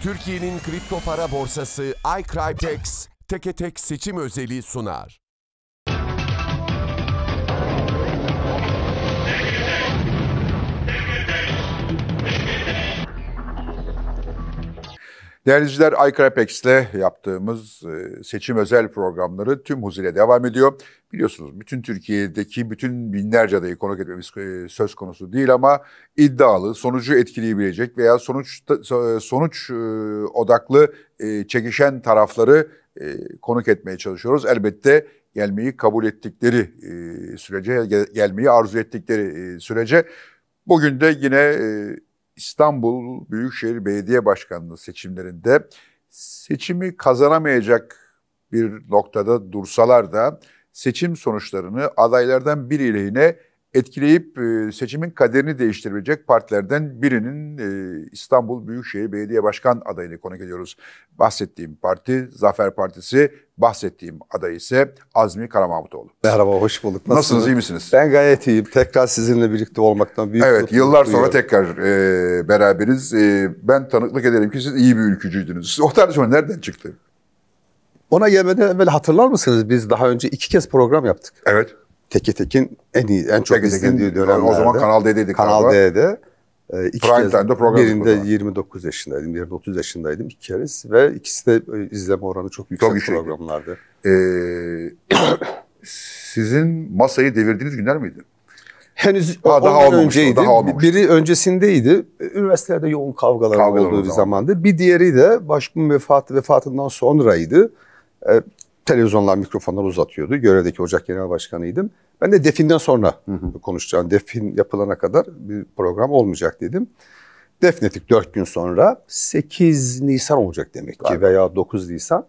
Türkiye'nin kripto para borsası iCryptex, teke Teketek seçim özeli sunar. Değerli izleyiciler, iCrapex'le yaptığımız e, seçim özel programları tüm huzuyla devam ediyor. Biliyorsunuz bütün Türkiye'deki bütün binlerce adayı konuk etmemiz e, söz konusu değil ama iddialı, sonucu etkileyebilecek veya sonuç e, sonuç odaklı çekişen tarafları konuk etmeye çalışıyoruz. Elbette gelmeyi kabul ettikleri sürece, gelmeyi arzu ettikleri sürece. Bugün de yine İstanbul Büyükşehir Belediye Başkanlığı seçimlerinde seçimi kazanamayacak bir noktada dursalar da seçim sonuçlarını adaylardan biri lehine etkileyip e, seçimin kaderini değiştirebilecek partilerden birinin e, İstanbul Büyükşehir Belediye Başkan adayını konuk ediyoruz. Bahsettiğim parti Zafer Partisi, bahsettiğim aday ise Azmi Karamahmutoğlu. Merhaba, hoş bulduk. Nasılsınız, Nasılsınız iyi misiniz? Ben gayet iyiyim. Tekrar sizinle birlikte olmaktan büyük Evet, yıllar sonra tekrar e, beraberiz. E, ben tanıklık ederim ki siz iyi bir ülkücüydünüz. O tartışma nereden çıktı? Ona gelmeden evvel hatırlar mısınız? Biz daha önce iki kez program yaptık. Evet. Teke Tekin en iyi, en çok izlediği dönemlerde. O zaman Kanal D'deydik. Kanal D'de. E, iki Prime kez, Time'da program Birinde 29 yaşındaydım, birinde 30 yaşındaydım iki kez ve ikisi de e, izleme oranı çok yüksek çok programlardı. E, sizin masayı devirdiğiniz günler miydi? Henüz ha, daha önceydi. Daha Biri öncesindeydi. E, üniversitelerde yoğun kavgalar, olduğu bir zamanda. Bir diğeri de başkanın vefatı vefatından sonraydı televizyonlar mikrofonlar uzatıyordu. Görevdeki Ocak Genel Başkanıydım. Ben de definden sonra hı hı. konuşacağım. Defin yapılana kadar bir program olmayacak dedim. Defnettik dört gün sonra 8 Nisan olacak demek ki Aynen. veya 9 Nisan.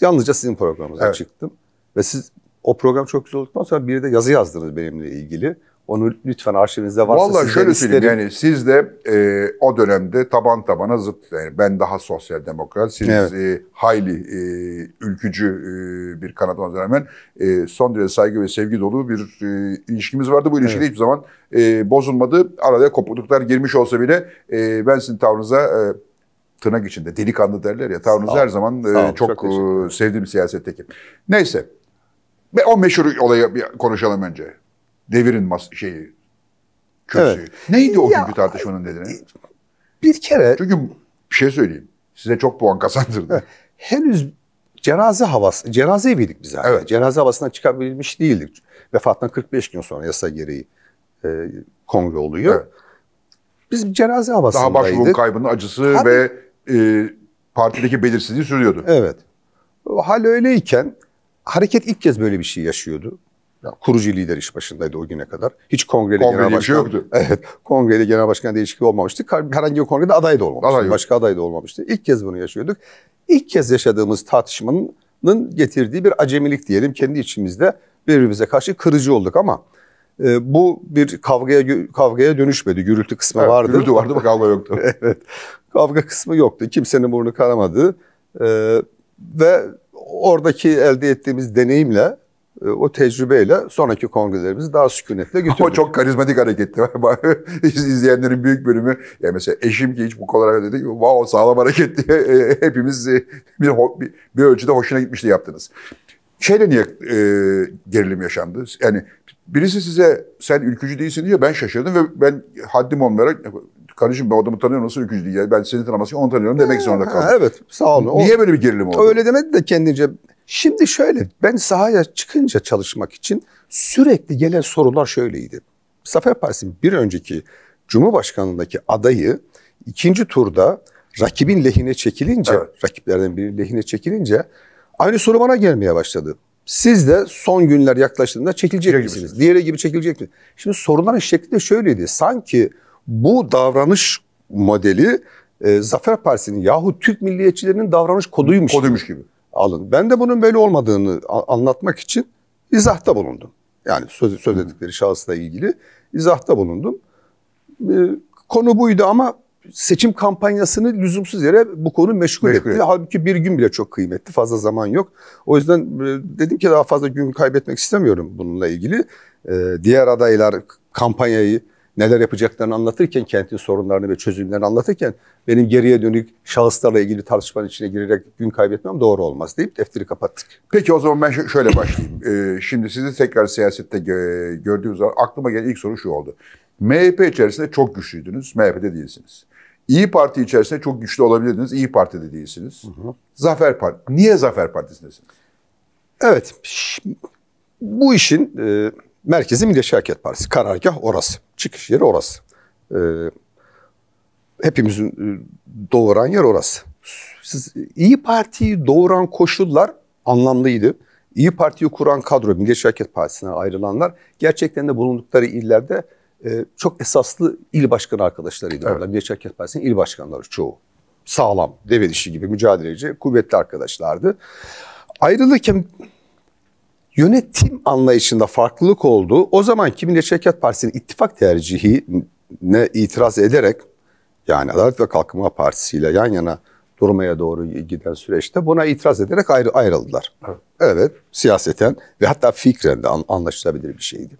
Yalnızca sizin programınıza evet. çıktım. Ve siz o program çok güzel olduktan sonra bir de yazı yazdınız benimle ilgili. Onu lütfen arşivinizde varsa Vallahi şöyle isterim. söyleyeyim yani siz de e, o dönemde taban tabana zıt. Yani ben daha sosyal demokrat, siz evet. e, hayli e, ülkücü e, bir kanat olmanıza rağmen e, son derece saygı ve sevgi dolu bir e, ilişkimiz vardı. Bu ilişkide evet. hiçbir zaman e, bozulmadı. Arada kopukluklar girmiş olsa bile e, ben sizin tavrınıza e, tırnak içinde delikanlı derler ya tavrınız her zaman e, çok, çok e, sevdiğim siyasetteki. Neyse. o meşhur olayı konuşalım önce. Devirin mas şeyi, kürsüyü. Evet. Neydi o ya, günkü tartışmanın nedeni? Bir kere... Çünkü bir şey söyleyeyim. Size çok puan kazandırdı. Henüz cenaze havası, cenaze eviydik biz zaten. Evet. Cenaze havasına çıkabilmiş değildik. Vefattan 45 gün sonra yasa gereği e, kongre oluyor. Evet. Biz cenaze havasındaydık. Daha başvurun kaybının acısı Tabii. ve e, partideki belirsizliği sürüyordu. Evet. Hal öyleyken hareket ilk kez böyle bir şey yaşıyordu. Ya, kurucu lider iş başındaydı o güne kadar. Hiç Kongrede kongre genel şey başkan... yoktu. Evet. Kongrede genel başkan değişikliği olmamıştı. Herhangi bir kongrede aday da olmamıştı. Aday Başka aday da olmamıştı. İlk kez bunu yaşıyorduk. İlk kez yaşadığımız tartışmanın getirdiği bir acemilik diyelim. Kendi içimizde birbirimize karşı kırıcı olduk ama e, bu bir kavgaya kavgaya dönüşmedi. Gürültü kısmı evet, vardı. Gürültü vardı ama kavga yoktu. evet. Kavga kısmı yoktu. Kimsenin burnu karamadı. E, ve oradaki elde ettiğimiz deneyimle e, o tecrübeyle sonraki kongrelerimizi daha sükunetle götürdük. Ama çok karizmatik hareketti. İzleyenlerin büyük bölümü ya mesela eşim ki hiç bu kadar dedi ki wow sağlam hareket diye e, hepimiz e, bir, bir ölçüde hoşuna gitmişti yaptınız. Şeyle niye e, gerilim yaşandı? Yani birisi size sen ülkücü değilsin diyor ben şaşırdım ve ben haddim olmayarak kardeşim ben adamı tanıyorum nasıl ülkücü değil ya ben seni tanımasın onu tanıyorum demek zorunda kaldım. evet sağ olun. Niye böyle bir gerilim oldu? Öyle demedi de kendince Şimdi şöyle ben sahaya çıkınca çalışmak için sürekli gelen sorular şöyleydi. Zafer Partisi'nin bir önceki Cumhurbaşkanlığındaki adayı ikinci turda rakibin lehine çekilince, evet. rakiplerden birinin lehine çekilince aynı soru bana gelmeye başladı. Siz de son günler yaklaştığında çekilecek Diğeri misiniz? Gibi. Diğeri gibi çekilecek mi? Şimdi soruların şekli de şöyleydi. Sanki bu davranış modeli e, Zafer Partisi'nin yahut Türk milliyetçilerinin davranış koduymuş. Koduymuş gibi. gibi alın. Ben de bunun böyle olmadığını anlatmak için izahta bulundum. Yani söz, söz ettikleri şahısla ilgili izahta bulundum. Ee, konu buydu ama seçim kampanyasını lüzumsuz yere bu konu meşgul, meşgul etti. Halbuki bir gün bile çok kıymetli. Fazla zaman yok. O yüzden e, dedim ki daha fazla gün kaybetmek istemiyorum bununla ilgili. Ee, diğer adaylar kampanyayı neler yapacaklarını anlatırken, kentin sorunlarını ve çözümlerini anlatırken benim geriye dönük şahıslarla ilgili tartışmanın içine girerek gün kaybetmem doğru olmaz deyip defteri kapattık. Peki o zaman ben şöyle başlayayım. Ee, şimdi sizi tekrar siyasette gö- gördüğümüz zaman aklıma gelen ilk soru şu oldu. MHP içerisinde çok güçlüydünüz, MHP'de değilsiniz. İyi Parti içerisinde çok güçlü olabilirdiniz, İyi Parti'de değilsiniz. Hı hı. Zafer Parti. Niye Zafer Partisi'ndesiniz? Evet, bu işin... E- Merkezi Milliyetçi Hareket Partisi. Karargah orası. Çıkış yeri orası. Ee, e, hepimizin doğuran yer orası. Siz İyi Parti'yi doğuran koşullar anlamlıydı. İyi Parti'yi kuran kadro, Milliyetçi Hareket Partisi'ne ayrılanlar gerçekten de bulundukları illerde e, çok esaslı il başkanı arkadaşlarıydı. Evet. Milliyetçi Hareket Partisi'nin il başkanları çoğu. Sağlam, deve dişi gibi mücadeleci, kuvvetli arkadaşlardı. Ayrılırken yönetim anlayışında farklılık olduğu O zaman kiminle şirket Partisi'nin ittifak tercihine itiraz ederek yani Adalet ve Kalkınma Partisi ile yan yana durmaya doğru giden süreçte buna itiraz ederek ayrı ayrıldılar. Evet, evet siyaseten ve hatta fikren de anlaşılabilir bir şeydi.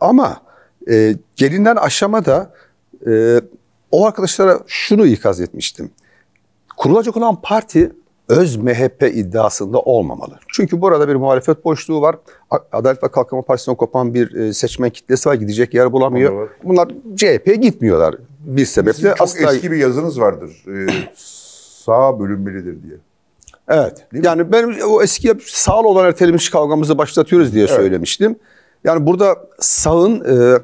Ama e, gelinen aşamada e, o arkadaşlara şunu ikaz etmiştim. Kurulacak olan parti öz MHP iddiasında olmamalı. Çünkü burada bir muhalefet boşluğu var. Adalet ve Kalkınma Partisi'nden kopan bir e, seçmen kitlesi var. Gidecek yer bulamıyor. Bunlar CHP gitmiyorlar bir sebeple. Sizin çok asla... eski bir yazınız vardır. Ee, sağ bölünmelidir diye. Evet. Değil yani mi? benim o eski sağlı olan ertelemiş kavgamızı başlatıyoruz diye evet. söylemiştim. Yani burada sağın e,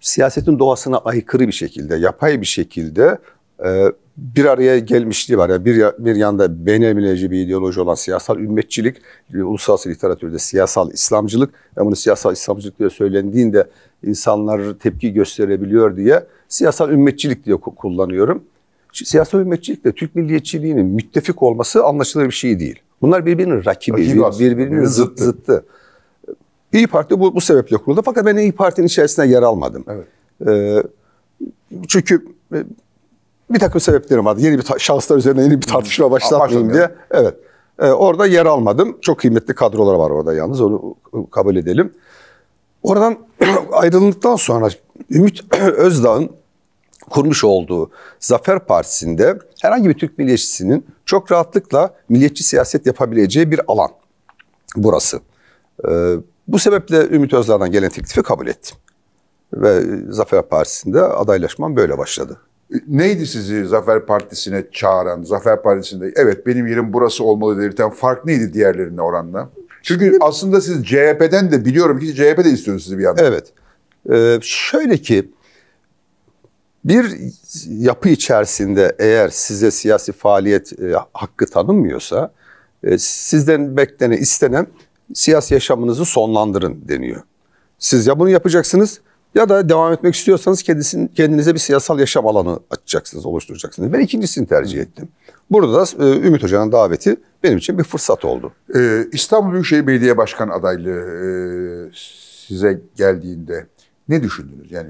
siyasetin doğasına aykırı bir şekilde, yapay bir şekilde e, bir araya gelmişliği var. Yani bir, bir yanda beğenilemeyeceği bir ideoloji olan siyasal ümmetçilik, uluslararası literatürde siyasal İslamcılık ve bunu siyasal İslamcılık diye söylendiğinde insanlar tepki gösterebiliyor diye siyasal ümmetçilik diye kullanıyorum. Siyasal ümmetçilik de Türk milliyetçiliğinin müttefik olması anlaşılır bir şey değil. Bunlar birbirinin rakibi, rakibi birbirinin zıttı. zıttı. İyi Parti bu, bu sebeple kuruldu. Fakat ben İyi Parti'nin içerisine yer almadım. Evet. Ee, çünkü e, bir takım sebeplerim vardı. Yeni bir şanslar üzerine yeni bir hmm. tartışma başlatmayayım diye. Evet. Ee, orada yer almadım. Çok kıymetli kadrolar var orada yalnız. Onu kabul edelim. Oradan ayrıldıktan sonra Ümit Özdağ'ın kurmuş olduğu Zafer Partisi'nde herhangi bir Türk milliyetçisinin çok rahatlıkla milliyetçi siyaset yapabileceği bir alan burası. Ee, bu sebeple Ümit Özdağ'dan gelen teklifi kabul ettim. Ve Zafer Partisi'nde adaylaşmam böyle başladı. Neydi sizi Zafer Partisi'ne çağıran, Zafer Partisi'nde evet benim yerim burası olmalı dedirten fark neydi diğerlerine oranla? Çünkü Şimdi, aslında siz CHP'den de biliyorum ki CHP de istiyor sizi bir yandan. Evet. Ee, şöyle ki bir yapı içerisinde eğer size siyasi faaliyet e, hakkı tanınmıyorsa e, sizden beklenen, istenen siyasi yaşamınızı sonlandırın deniyor. Siz ya bunu yapacaksınız ya da devam etmek istiyorsanız kendisini, kendinize bir siyasal yaşam alanı açacaksınız, oluşturacaksınız. Ben ikincisini tercih ettim. Burada da e, Ümit Hoca'nın daveti benim için bir fırsat oldu. Ee, İstanbul Büyükşehir Belediye Başkan adaylığı e, size geldiğinde ne düşündünüz? Yani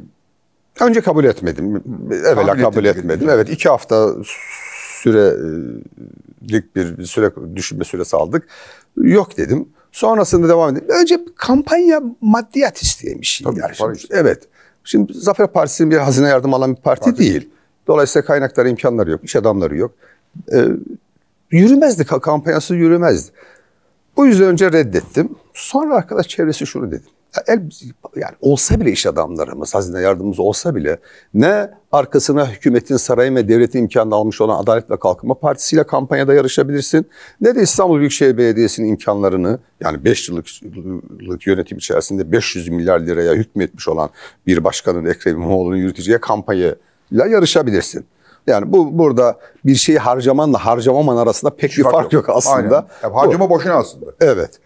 Önce kabul etmedim. Evvela kabul, kabul etmedim. Evet iki hafta sürelik e, bir süre düşünme süresi aldık. Yok dedim. Sonrasında devam edelim. Önce kampanya maddiyat isteyen bir şey. Tabii, yani şimdi, Evet. Şimdi Zafer Partisi'nin bir hazine yardım alan bir parti, parti değil. değil. Dolayısıyla kaynakları, imkanları yok, iş adamları yok. Ee, yürümezdi, kampanyası yürümezdi. Bu yüzden önce reddettim. Sonra arkadaş çevresi şunu dedi el, yani olsa bile iş adamlarımız, hazine yardımımız olsa bile ne arkasına hükümetin, sarayın ve devletin imkanını almış olan Adalet ve Kalkınma Partisi ile kampanyada yarışabilirsin. Ne de İstanbul Büyükşehir Belediyesi'nin imkanlarını yani 5 yıllık yönetim içerisinde 500 milyar liraya hükmetmiş olan bir başkanın Ekrem İmamoğlu'nun yürüteceği kampanyayla yarışabilirsin. Yani bu burada bir şeyi harcamanla harcamaman arasında pek Hiç bir fark yok, yok aslında. Aynen. Yani harcama bu. boşuna aslında. Evet.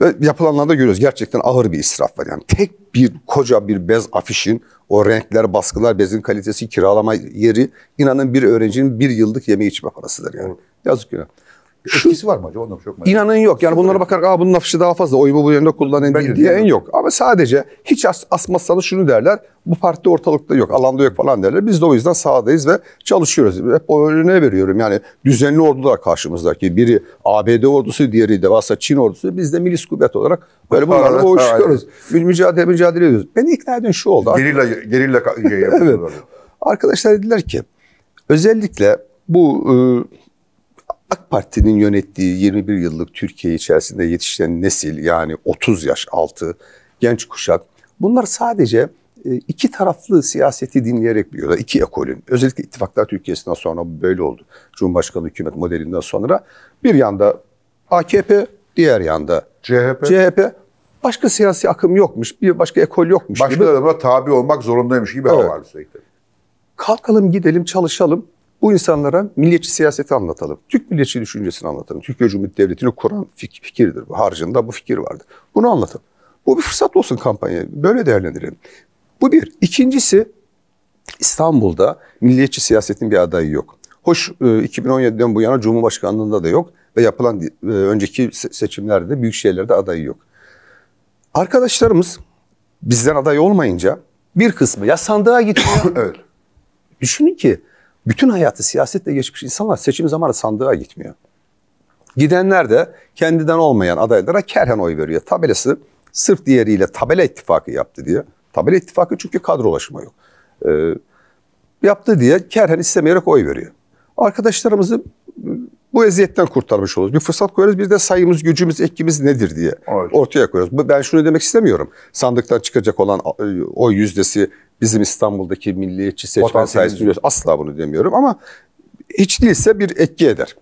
Ve yapılanlarda görüyoruz gerçekten ağır bir israf var. Yani tek bir koca bir bez afişin o renkler, baskılar, bezin kalitesi, kiralama yeri inanın bir öğrencinin bir yıllık yeme içme parasıdır yani. Yazık günah. Etkisi var mı acaba? Ondan çok İnanın yok. Yani bunlara bakarak Aa, bunun afişi daha fazla oyumu bu yönde kullanın diye en yok. Ama sadece hiç as asmazsanız şunu derler. Bu parti ortalıkta yok, alanda yok falan derler. Biz de o yüzden sahadayız ve çalışıyoruz. Hep o önüne veriyorum. Yani düzenli ordular karşımızdaki. Biri ABD ordusu, diğeri devasa Çin ordusu. Biz de milis kuvvet olarak böyle bunlarla evet, boğuşuyoruz. Evet. Mücadele mücadele ediyoruz. Beni ikna eden şu oldu. Gerilla, gerilla şey evet. Arkadaşlar dediler ki özellikle bu e, AK Parti'nin yönettiği 21 yıllık Türkiye içerisinde yetişen nesil yani 30 yaş altı genç kuşak bunlar sadece e, iki taraflı siyaseti dinleyerek büyüyorlar. İki ekolün. Özellikle ittifaklar Türkiye'sinden sonra böyle oldu. Cumhurbaşkanlığı hükümet modelinden sonra bir yanda AKP, diğer yanda CHP. CHP başka siyasi akım yokmuş, bir başka ekol yokmuş. Başka gibi. tabi olmak zorundaymış gibi evet. hava var sürekli. Kalkalım gidelim çalışalım. Bu insanlara milliyetçi siyaseti anlatalım. Türk milliyetçi düşüncesini anlatalım. Türkiye Cumhuriyeti Devleti'ni kuran fikirdir. Bu harcında bu fikir vardı. Bunu anlatalım. Bu bir fırsat olsun kampanya. Böyle değerlendirelim. Bu bir. İkincisi İstanbul'da milliyetçi siyasetin bir adayı yok. Hoş 2017'den e, bu yana Cumhurbaşkanlığında da yok ve yapılan e, önceki seçimlerde büyük şehirlerde adayı yok. Arkadaşlarımız bizden aday olmayınca bir kısmı ya sandığa gidiyor. evet. Düşünün ki bütün hayatı siyasetle geçmiş insanlar seçim zamanı sandığa gitmiyor. Gidenler de kendinden olmayan adaylara kerhen oy veriyor. Tabelesi sırf diğeriyle tabela ittifakı yaptı diye. Tabela ittifakı çünkü kadro kadrolaşma yok. Ee, yaptı diye kerhen istemeyerek oy veriyor. Arkadaşlarımızı bu eziyetten kurtarmış oluruz. Bir fırsat koyarız bir de sayımız, gücümüz, etkimiz nedir diye evet. ortaya koyuyoruz. Ben şunu demek istemiyorum. Sandıktan çıkacak olan e, oy yüzdesi bizim İstanbul'daki milliyetçi seçmen sayesinde asla bunu demiyorum ama hiç değilse bir etki eder.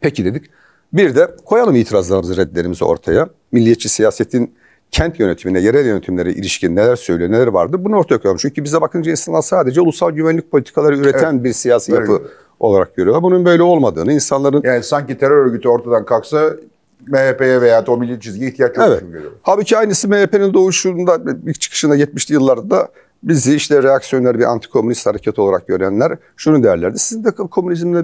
Peki dedik. Bir de koyalım itirazlarımızı, reddlerimizi ortaya. Milliyetçi siyasetin kent yönetimine, yerel yönetimlere ilişkin neler söylüyor, neler vardı bunu ortaya koyalım. Çünkü bize bakınca insanlar sadece ulusal güvenlik politikaları üreten evet. bir siyasi Öyle. yapı olarak görüyorlar. Bunun böyle olmadığını, insanların... Yani sanki terör örgütü ortadan kalksa MHP'ye veya o milli çizgiye ihtiyaç yok. Evet. Halbuki aynısı MHP'nin doğuşunda, ilk çıkışında 70'li yıllarda bizi işte reaksiyonlar bir antikomünist hareket olarak görenler şunu derlerdi. Sizin de komünizmle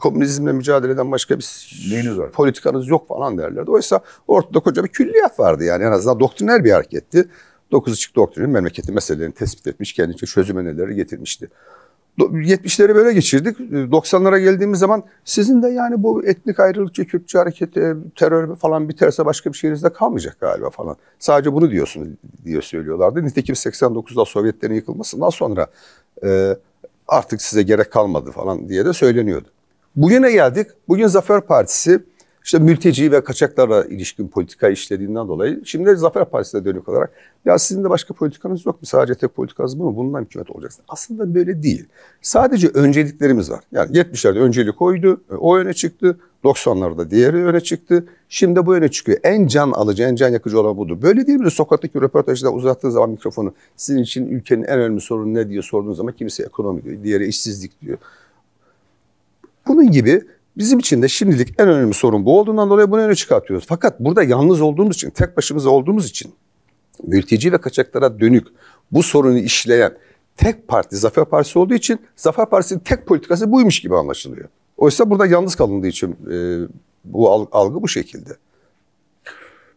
komünizmle mücadeleden başka bir Neyiniz var? politikanız yok falan derlerdi. Oysa ortada koca bir külliyat vardı yani en azından doktriner bir hareketti. Dokuz açık Doktrini memleketi meselelerini tespit etmiş, kendince çözüm önerileri getirmişti. 70'leri böyle geçirdik. 90'lara ee, geldiğimiz zaman sizin de yani bu etnik ayrılıkçı, Kürtçe hareketi, terör falan biterse başka bir şeyinizde kalmayacak galiba falan. Sadece bunu diyorsunuz diye söylüyorlardı. Nitekim 89'da Sovyetlerin yıkılmasından sonra e, artık size gerek kalmadı falan diye de söyleniyordu. Bugüne geldik. Bugün Zafer Partisi işte mülteci ve kaçaklara ilişkin politika işlediğinden dolayı şimdi Zafer Partisi'ne dönük olarak ya sizin de başka politikanız yok mu? Sadece tek politikanız bu mu? Bundan hükümet olacaksın. Aslında böyle değil. Sadece önceliklerimiz var. Yani 70'lerde öncelik oydu. E, o öne çıktı. 90'larda diğeri öne çıktı. Şimdi bu öne çıkıyor. En can alıcı, en can yakıcı olan budur. Böyle değil mi? Sokaktaki röportajda uzattığı zaman mikrofonu sizin için ülkenin en önemli sorunu ne diye sorduğunuz zaman kimisi ekonomi diyor. Diğeri işsizlik diyor. Bunun gibi Bizim için de şimdilik en önemli sorun bu olduğundan dolayı bunu öne çıkartıyoruz. Fakat burada yalnız olduğumuz için, tek başımıza olduğumuz için mülteci ve kaçaklara dönük bu sorunu işleyen tek parti Zafer Partisi olduğu için Zafer Partisi'nin tek politikası buymuş gibi anlaşılıyor. Oysa burada yalnız kalındığı için e, bu algı bu şekilde.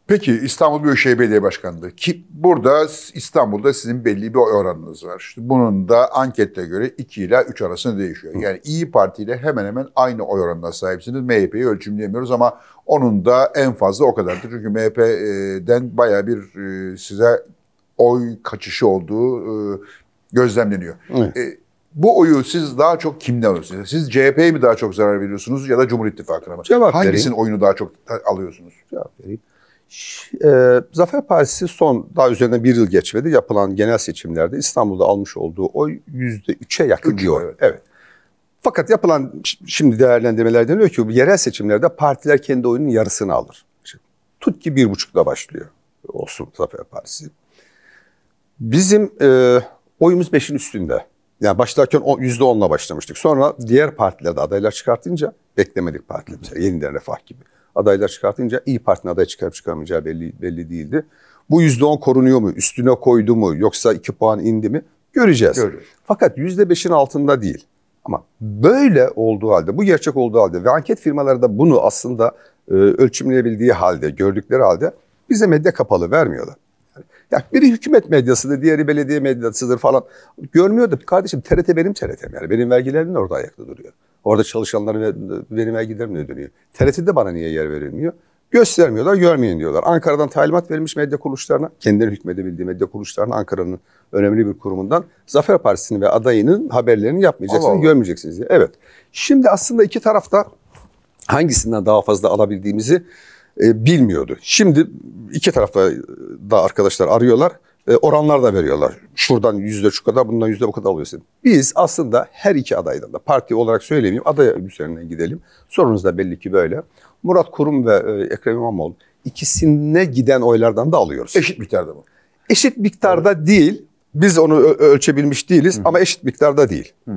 Peki İstanbul Büyükşehir Belediye Başkanlığı ki burada İstanbul'da sizin belli bir oranınız var. İşte bunun da ankette göre 2 ile 3 arasında değişiyor. Yani İyi Parti ile hemen hemen aynı oy oranına sahipsiniz. MHP'yi ölçümleyemiyoruz ama onun da en fazla o kadardır. Çünkü MHP'den baya bir e, size oy kaçışı olduğu e, gözlemleniyor. E, bu oyu siz daha çok kimden alıyorsunuz? Siz CHP'ye mi daha çok zarar veriyorsunuz ya da Cumhur İttifakı'na mı? Cevap Hangisinin vereyim. oyunu daha çok alıyorsunuz? Cevap vereyim. E, Zafer Partisi son daha üzerine bir yıl geçmedi yapılan genel seçimlerde İstanbul'da almış olduğu oy yüzde üçe yakın diyor. Evet. Fakat yapılan şimdi değerlendirmelerden diyor ki yerel seçimlerde partiler kendi oyunun yarısını alır. Tut ki bir buçukla başlıyor olsun Zafer Partisi. Bizim e, oyumuz beşin üstünde. Yani başlarken yüzde onla başlamıştık. Sonra diğer partilerde adaylar çıkartınca beklemedik partiler. Yeniden Refah gibi adaylar çıkartınca İyi Parti'nin aday çıkarıp çıkamayacağı belli, belli değildi. Bu yüzde on korunuyor mu? Üstüne koydu mu? Yoksa iki puan indi mi? Göreceğiz. Görüyoruz. Fakat beşin altında değil. Ama böyle olduğu halde, bu gerçek olduğu halde ve anket firmaları da bunu aslında e, ölçümleyebildiği halde, gördükleri halde bize medya kapalı vermiyorlar. Yani, biri hükümet medyasıdır, diğeri belediye medyasıdır falan. Görmüyor da kardeşim TRT benim TRT'm yani. Benim vergilerim orada ayakta duruyor. Orada çalışanların benim eve gider mi dönüyor. TRT'de bana niye yer verilmiyor? Göstermiyorlar, görmeyin diyorlar. Ankara'dan talimat verilmiş medya kuruluşlarına, kendileri hükmedebildiği medya kuruluşlarına Ankara'nın önemli bir kurumundan Zafer Partisi'nin ve adayının haberlerini yapmayacaksınız, Allah. görmeyeceksiniz diye. Evet. Şimdi aslında iki tarafta hangisinden daha fazla alabildiğimizi e, bilmiyordu. Şimdi iki tarafta da arkadaşlar arıyorlar e, oranlar da veriyorlar. Şuradan yüzde şu kadar, bundan yüzde bu kadar alıyorsun. Biz aslında her iki adaydan da parti olarak söylemeyeyim, aday üzerinden gidelim. Sorunuz da belli ki böyle. Murat Kurum ve e, Ekrem İmamoğlu ikisine giden oylardan da alıyoruz. Eşit miktarda mı? Eşit miktarda evet. değil. Biz onu ölçebilmiş değiliz Hı. ama eşit miktarda değil. Hı.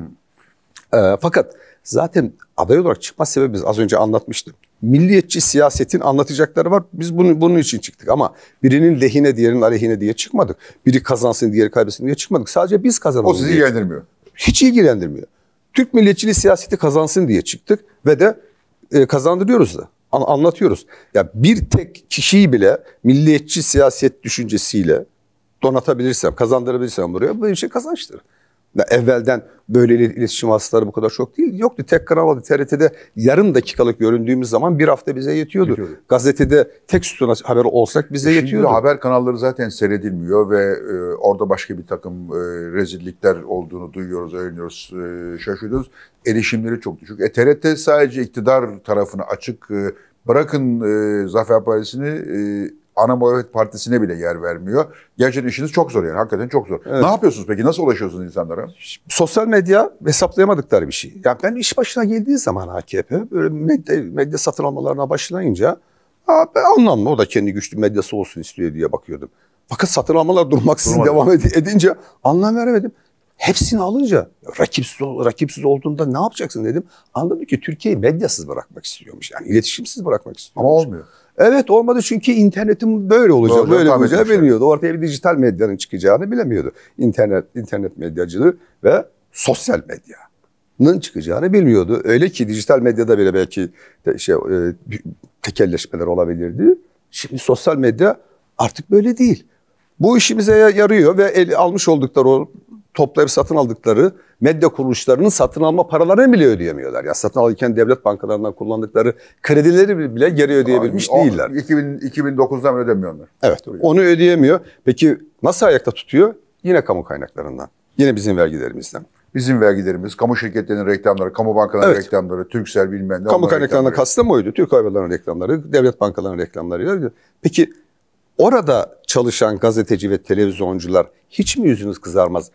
E, fakat zaten aday olarak çıkma sebebimiz az önce anlatmıştım milliyetçi siyasetin anlatacakları var. Biz bunu, bunun için çıktık ama birinin lehine diğerinin aleyhine diye çıkmadık. Biri kazansın diğeri kaybetsin diye çıkmadık. Sadece biz kazanalım O sizi diye. ilgilendirmiyor. Hiç ilgilendirmiyor. Türk milliyetçiliği siyaseti kazansın diye çıktık ve de e, kazandırıyoruz da anlatıyoruz. Ya bir tek kişiyi bile milliyetçi siyaset düşüncesiyle donatabilirsem, kazandırabilirsem buraya bu bir şey kazançtır evvelden böyle iletişim hastaları bu kadar çok değil. Yoktu. Tek kanalda TRT'de yarım dakikalık göründüğümüz zaman bir hafta bize yetiyordu. yetiyordu. Gazetede tek sütuna haber olsak bize Şimdi yetiyordu. haber kanalları zaten seyredilmiyor ve e, orada başka bir takım e, rezillikler olduğunu duyuyoruz, öğreniyoruz, e, şaşırıyoruz. Erişimleri çok düşük. E, TRT sadece iktidar tarafını açık, e, bırakın e, Zafer Partisi'ni... E, ana muhalefet partisine bile yer vermiyor. Gerçekten işiniz çok zor yani hakikaten çok zor. Evet. Ne yapıyorsunuz peki? Nasıl ulaşıyorsunuz insanlara? Sosyal medya hesaplayamadıkları bir şey. Yani ben iş başına geldiği zaman AKP böyle medya, medya satın almalarına başlayınca abi anlamlı o da kendi güçlü medyası olsun istiyor diye bakıyordum. Fakat satın almalar durmaksızın devam ed- edince anlam veremedim. Hepsini alınca rakipsiz, rakipsiz olduğunda ne yapacaksın dedim. Anladım ki Türkiye'yi medyasız bırakmak istiyormuş. Yani iletişimsiz bırakmak istiyormuş. Ama olmuyor. Evet olmadı çünkü internetin böyle olacak Doğru, böyle olacağı bilmiyordu. Ortaya bir dijital medyanın çıkacağını bilemiyordu. İnternet, internet medyacılığı ve sosyal medyanın çıkacağını bilmiyordu. Öyle ki dijital medyada bile belki te, şey, e, tekelleşmeler olabilirdi. Şimdi sosyal medya artık böyle değil. Bu işimize yarıyor ve el, almış oldukları o topları satın aldıkları medya kuruluşlarının satın alma paralarını bile ödeyemiyorlar. Ya satın alırken devlet bankalarından kullandıkları kredileri bile geri ödeyebilmiş Aa, değiller. 2000, 2009'dan ödemiyorlar. Evet. Onu ödeyemiyor. Peki nasıl ayakta tutuyor? Yine kamu kaynaklarından. Yine bizim vergilerimizden. Bizim vergilerimiz, kamu şirketlerinin reklamları, kamu bankalarının evet. reklamları, Türksel bilmem ne. Kamu kaynaklarına kastım oydu. Türk Hava reklamları, devlet bankalarının reklamları. Peki orada çalışan gazeteci ve televizyoncular hiç mi yüzünüz kızarmaz?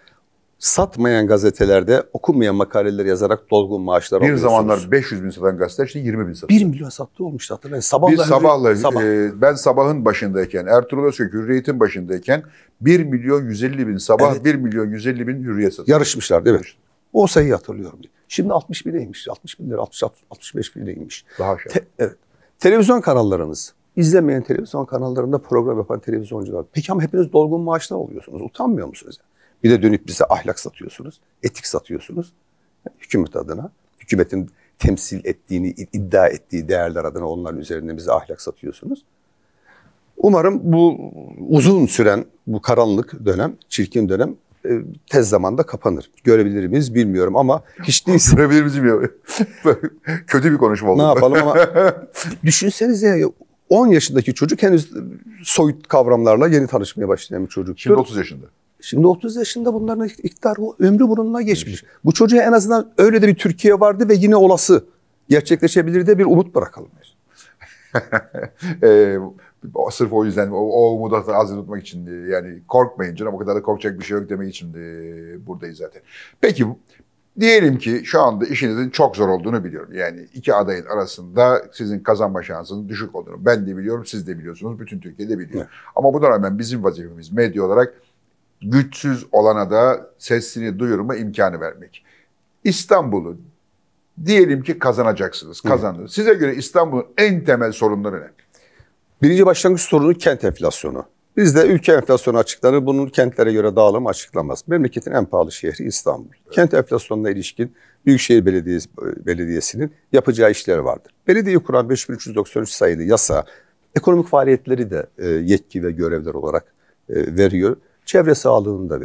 satmayan gazetelerde okunmayan makaleler yazarak dolgun maaşlar alıyorsunuz. Bir zamanlar 500 bin satan gazeteler şimdi 20 bin satıyor. 1 milyon sattı olmuştu hatırlayın. Sabahla Biz sabahla, e, sabah. e, ben sabahın başındayken, Ertuğrul Özkök Hürriyet'in başındayken 1 milyon 150 bin sabah, evet. 1 milyon 150 bin hürriyet satıyor. Yarışmışlar değil mi? O sayıyı hatırlıyorum. Şimdi 60 bine inmiş. 60 bin lira, 60, 65 bine inmiş. Daha aşağı. Te- evet. Televizyon kanallarınız, izlemeyen televizyon kanallarında program yapan televizyoncular. Peki ama hepiniz dolgun maaşlar oluyorsunuz. Utanmıyor musunuz? Yani? Bir de dönüp bize ahlak satıyorsunuz, etik satıyorsunuz. Hükümet adına, hükümetin temsil ettiğini, iddia ettiği değerler adına onların üzerinde bize ahlak satıyorsunuz. Umarım bu uzun süren bu karanlık dönem, çirkin dönem e, tez zamanda kapanır. Görebilir miyiz bilmiyorum ama hiç değilse... Görebilir miyiz bilmiyorum. Kötü bir konuşma oldu. Ne yapalım ama düşünsenize 10 yaşındaki çocuk henüz soyut kavramlarla yeni tanışmaya başlayan bir çocuk. Şimdi 30 yaşında. Şimdi 30 yaşında bunların iktidar bu ömrü burnuna geçmiş. Evet. Şey. Bu çocuğa en azından öyle de bir Türkiye vardı ve yine olası gerçekleşebilir de bir umut bırakalım. e, sırf o yüzden o, o umudu hazır tutmak için yani korkmayın canım o kadar da korkacak bir şey yok demek için de buradayız zaten. Peki diyelim ki şu anda işinizin çok zor olduğunu biliyorum. Yani iki adayın arasında sizin kazanma şansınız düşük olduğunu ben de biliyorum siz de biliyorsunuz bütün Türkiye de biliyor. Evet. Ama buna rağmen bizim vazifemiz medya olarak güçsüz olana da sesini duyurma imkanı vermek. İstanbul'u diyelim ki kazanacaksınız, kazandınız. Size göre İstanbul'un en temel sorunları ne? Birinci başlangıç sorunu kent enflasyonu. Bizde ülke enflasyonu açıklanır, bunun kentlere göre dağılımı açıklamaz. Memleketin en pahalı şehri İstanbul. Evet. Kent enflasyonuna ilişkin Büyükşehir Belediyesi, Belediyesi'nin yapacağı işler vardır. Belediye kuran 5393 sayılı yasa ekonomik faaliyetleri de e, yetki ve görevler olarak e, veriyor çevre sağlığını da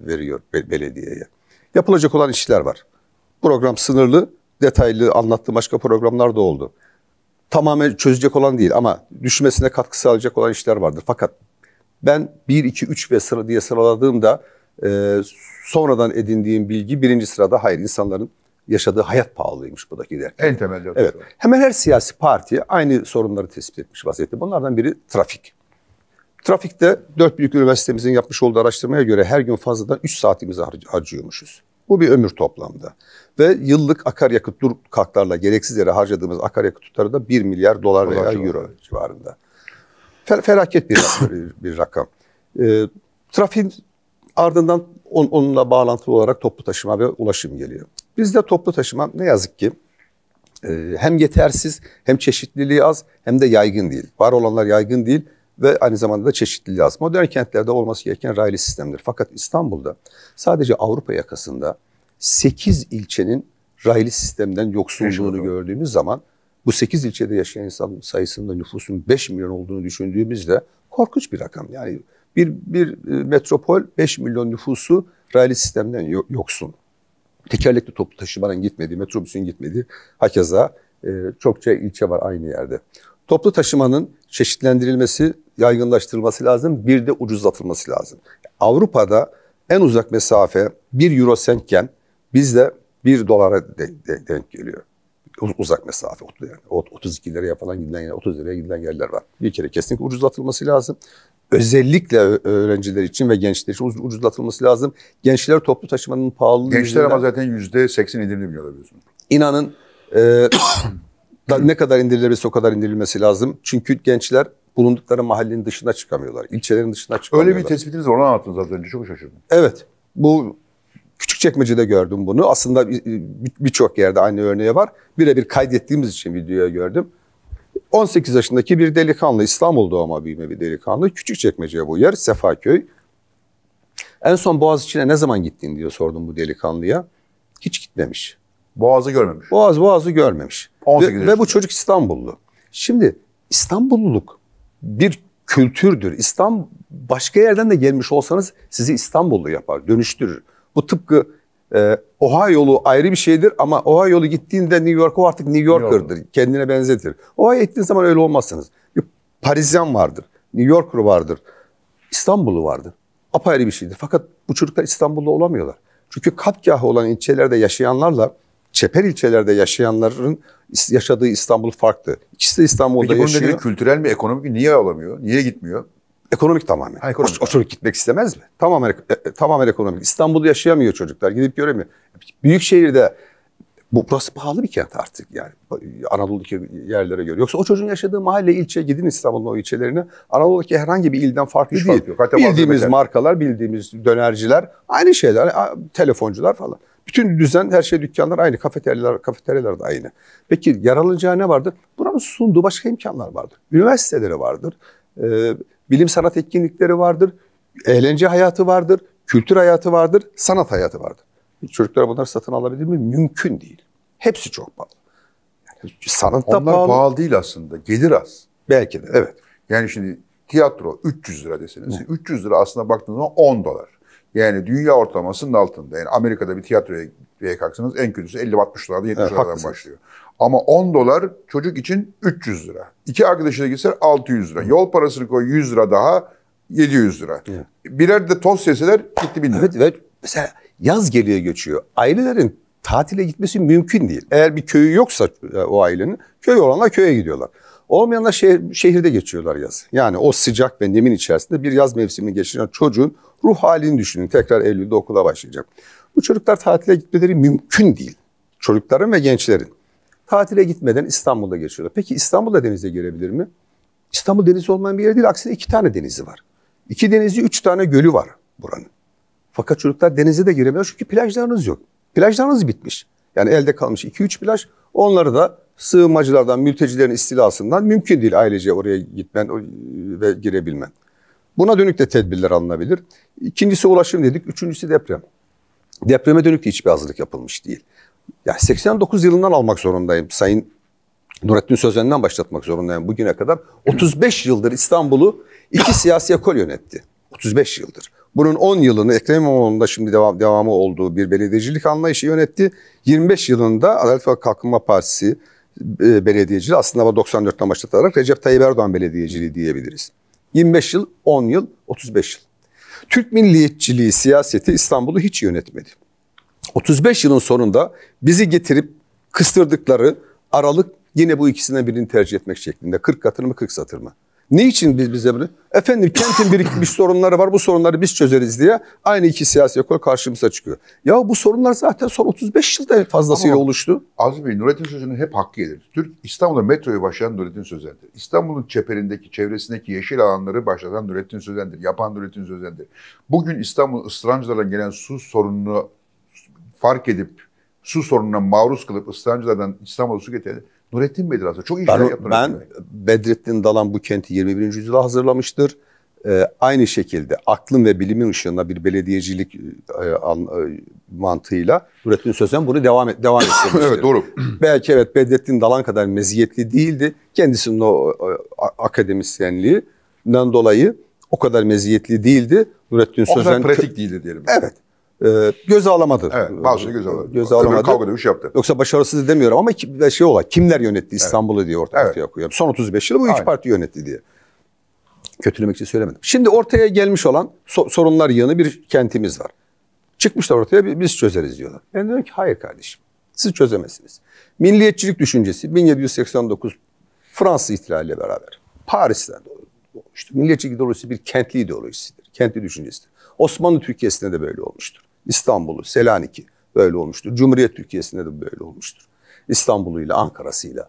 veriyor belediyeye. Yapılacak olan işler var. Program sınırlı, detaylı anlattığım başka programlar da oldu. Tamamen çözecek olan değil ama düşmesine katkı sağlayacak olan işler vardır. Fakat ben 1, 2, 3 ve sıra diye sıraladığımda e, sonradan edindiğim bilgi birinci sırada hayır insanların yaşadığı hayat pahalıymış bu da En temel Evet. Hemen her siyasi parti aynı sorunları tespit etmiş vaziyette. Bunlardan biri trafik. Trafikte dört büyük üniversitemizin yapmış olduğu araştırmaya göre her gün fazladan 3 saatimizi har- harcıyormuşuz. Bu bir ömür toplamda. Ve yıllık akaryakıt dur kalklarla gereksiz yere harcadığımız akaryakıt tutarı da 1 milyar dolar, veya civarında. euro civarında. Fer felaket bir, bir, bir rakam. E, trafiğin ardından on, onunla bağlantılı olarak toplu taşıma ve ulaşım geliyor. Bizde toplu taşıma ne yazık ki e, hem yetersiz hem çeşitliliği az hem de yaygın değil. Var olanlar yaygın değil ve aynı zamanda da çeşitli lazım. Modern kentlerde olması gereken raylı sistemdir. Fakat İstanbul'da sadece Avrupa yakasında 8 ilçenin raylı sistemden yoksunluğunu Yaşadım. gördüğümüz zaman bu 8 ilçede yaşayan insan sayısında nüfusun 5 milyon olduğunu düşündüğümüzde korkunç bir rakam. Yani bir, bir e, metropol 5 milyon nüfusu raylı sistemden yoksun. Tekerlekli toplu taşımanın gitmediği, metrobüsün gitmediği, hakeza e, çokça ilçe var aynı yerde. Toplu taşımanın çeşitlendirilmesi yaygınlaştırılması lazım. Bir de ucuzlatılması lazım. Avrupa'da en uzak mesafe 1 euro sentken bizde 1 dolara de, de, denk geliyor. Uzak mesafe. 32 liraya falan gidilen, 30 liraya gidilen yerler var. Bir kere kesinlikle ucuzlatılması lazım. Özellikle öğrenciler için ve gençler için ucuzlatılması lazım. Gençler toplu taşımanın pahalı. Gençler ama zaten %80 indirimli biliyorlar biliyorsunuz. İnanın e, ne kadar indirilebilirse o kadar indirilmesi lazım. Çünkü gençler bulundukları mahallenin dışına çıkamıyorlar. İlçelerin dışına çıkamıyorlar. Öyle bir tespitiniz var. Onu anlattınız az önce. Çok şaşırdım. Evet. Bu küçük çekmecede gördüm bunu. Aslında birçok yerde aynı örneği var. Birebir kaydettiğimiz için videoya gördüm. 18 yaşındaki bir delikanlı, İstanbul doğma büyüme bir delikanlı. küçük Küçükçekmece'ye bu yer, Sefaköy. En son Boğaz içine ne zaman gittin diye sordum bu delikanlıya. Hiç gitmemiş. Boğaz'ı görmemiş. Boğaz, Boğaz'ı görmemiş. 18 ve, yaşında. ve bu çocuk İstanbullu. Şimdi İstanbulluluk bir kültürdür. İstanbul başka yerden de gelmiş olsanız sizi İstanbullu yapar, dönüştürür. Bu tıpkı e, Oha yolu ayrı bir şeydir ama Oha yolu gittiğinde New York artık New Yorker'dır. York. Kendine benzetir. Oha gittiğiniz zaman öyle olmazsınız. Bir Parisyen vardır, New Yorker vardır, İstanbullu vardır. Apayrı bir şeydir. Fakat bu çocuklar İstanbullu olamıyorlar. Çünkü katgahı olan ilçelerde yaşayanlarla çeper ilçelerde yaşayanların yaşadığı İstanbul farklı. İkisi de İstanbul'da Peki, yaşıyor. Peki kültürel mi, ekonomik mi? Niye olamıyor? Niye gitmiyor? Ekonomik tamamen. Ha, ekonomik. O, o çocuk gitmek istemez mi? Tamamen, e, e, tamamen ekonomik. İstanbul'da yaşayamıyor çocuklar. Gidip göremiyor. Büyük şehirde bu, burası pahalı bir kent artık yani Anadolu'daki yerlere göre. Yoksa o çocuğun yaşadığı mahalle, ilçe gidin İstanbul'un o ilçelerine. Anadolu'daki herhangi bir ilden farklı Hiç değil. Fark yok. Bildiğimiz markalar, bildiğimiz dönerciler, aynı şeyler, telefoncular falan. Bütün düzen, her şey dükkanlar aynı, kafeteryalar, kafeteryalar da aynı. Peki yararlanacağı ne vardır? Buranın sunduğu başka imkanlar vardır. Üniversiteleri vardır, e, bilim sanat etkinlikleri vardır, eğlence hayatı vardır, kültür hayatı vardır, sanat hayatı vardır. Çocuklara bunları satın alabilir mi? Mümkün değil. Hepsi çok pahalı. Yani sanat da Onlar pahalı. pahalı değil aslında, gelir az. Belki de, evet. Yani şimdi tiyatro 300 lira deseniz, Hı. 300 lira aslında baktığınız zaman 10 dolar. Yani dünya ortalamasının altında. Yani Amerika'da bir tiyatroya gitmeye kalksanız en kötüsü 50-60'larda 70'lerden evet, haklısın. başlıyor. Ama 10 dolar çocuk için 300 lira. İki arkadaşıyla gitseler 600 lira. Yol parasını koy 100 lira daha 700 lira. Evet. Birer de toz yeseler gitti 1000 lira. Evet, evet. Mesela yaz geliyor geçiyor. Ailelerin tatile gitmesi mümkün değil. Eğer bir köyü yoksa e, o ailenin, köy olanlar köye gidiyorlar. Olmayanlar şehir, şehirde geçiyorlar yaz. Yani o sıcak ve nemin içerisinde bir yaz mevsimini geçiren çocuğun ruh halini düşünün. Tekrar Eylül'de okula başlayacak. Bu çocuklar tatile gitmeleri mümkün değil. Çocukların ve gençlerin. Tatile gitmeden İstanbul'da geçiyorlar. Peki İstanbul'da denize girebilir mi? İstanbul denizi olmayan bir yer değil. Aksine iki tane denizi var. İki denizi, üç tane gölü var buranın. Fakat çocuklar denize de giremiyor çünkü plajlarınız yok. Plajlarınız bitmiş. Yani elde kalmış 2-3 plaj. Onları da sığınmacılardan, mültecilerin istilasından mümkün değil ailece oraya gitmen ve girebilmen. Buna dönük de tedbirler alınabilir. İkincisi ulaşım dedik, üçüncüsü deprem. Depreme dönük de hiçbir hazırlık yapılmış değil. Yani 89 yılından almak zorundayım. Sayın Nurettin Sözen'den başlatmak zorundayım bugüne kadar. 35 yıldır İstanbul'u iki siyasi ekol yönetti. 35 yıldır. Bunun 10 yılını Ekrem İmamoğlu'nun da şimdi devam, devamı olduğu bir belediyecilik anlayışı yönetti. 25 yılında Adalet ve Kalkınma Partisi e, belediyeciliği aslında 94'ten başlatarak Recep Tayyip Erdoğan belediyeciliği diyebiliriz. 25 yıl, 10 yıl, 35 yıl. Türk milliyetçiliği siyaseti İstanbul'u hiç yönetmedi. 35 yılın sonunda bizi getirip kıstırdıkları aralık yine bu ikisinden birini tercih etmek şeklinde. 40 katır mı 40 satır mı? Niçin biz bize bunu? Efendim kentin birikmiş sorunları var bu sorunları biz çözeriz diye aynı iki siyasi ekol karşımıza çıkıyor. Ya bu sorunlar zaten son 35 yılda fazlasıyla Ama oluştu. Azmi Bey Nurettin Sözen'in hep hakkı yedir. Türk İstanbul'da metroyu başlayan Nurettin Sözen'dir. İstanbul'un çeperindeki çevresindeki yeşil alanları başlatan Nurettin Sözen'dir. Yapan Nurettin Sözen'dir. Bugün İstanbul ısrancılardan gelen su sorununu fark edip su sorununa maruz kılıp ısrancılardan İstanbul'a su getirdi. Nurettin Bedir aslında. Çok iyi ben, şeyler yaptı Ben Bedrettin Dalan bu kenti 21. yüzyıla hazırlamıştır. Ee, aynı şekilde aklın ve bilimin ışığında bir belediyecilik e, an, e, mantığıyla Nurettin Sözen bunu devam et, devam ettirmiştir. evet doğru. Belki evet Bedrettin Dalan kadar meziyetli değildi. Kendisinin o e, akademisyenliğinden dolayı o kadar meziyetli değildi. Nurettin o Sözen... O kadar pratik değildi diyelim. Evet. Ee, göz alamadı. Evet ee, bazıları göze alamadı. Göze alamadı. kavga dövüş yaptı. Yoksa başarısız demiyorum ama iki, şey olarak kimler yönetti İstanbul'u evet. diye ortaya evet. koyuyorum. Son 35 yılı bu Aynen. iki parti yönetti diye. Kötülemek için söylemedim. Şimdi ortaya gelmiş olan so- sorunlar yanı bir kentimiz var. Çıkmışlar ortaya biz çözeriz diyorlar. Ben diyorum ki hayır kardeşim siz çözemezsiniz. Milliyetçilik düşüncesi 1789 Fransız ihtilaliyle beraber Paris'ten olmuştur. Milliyetçilik ideolojisi bir kentli ideolojisidir. Kentli düşüncesidir. Osmanlı Türkiye'sinde de böyle olmuştur. İstanbul'u, Selanik'i böyle olmuştur. Cumhuriyet Türkiye'sinde de böyle olmuştur. İstanbul'uyla, Ankara'sıyla.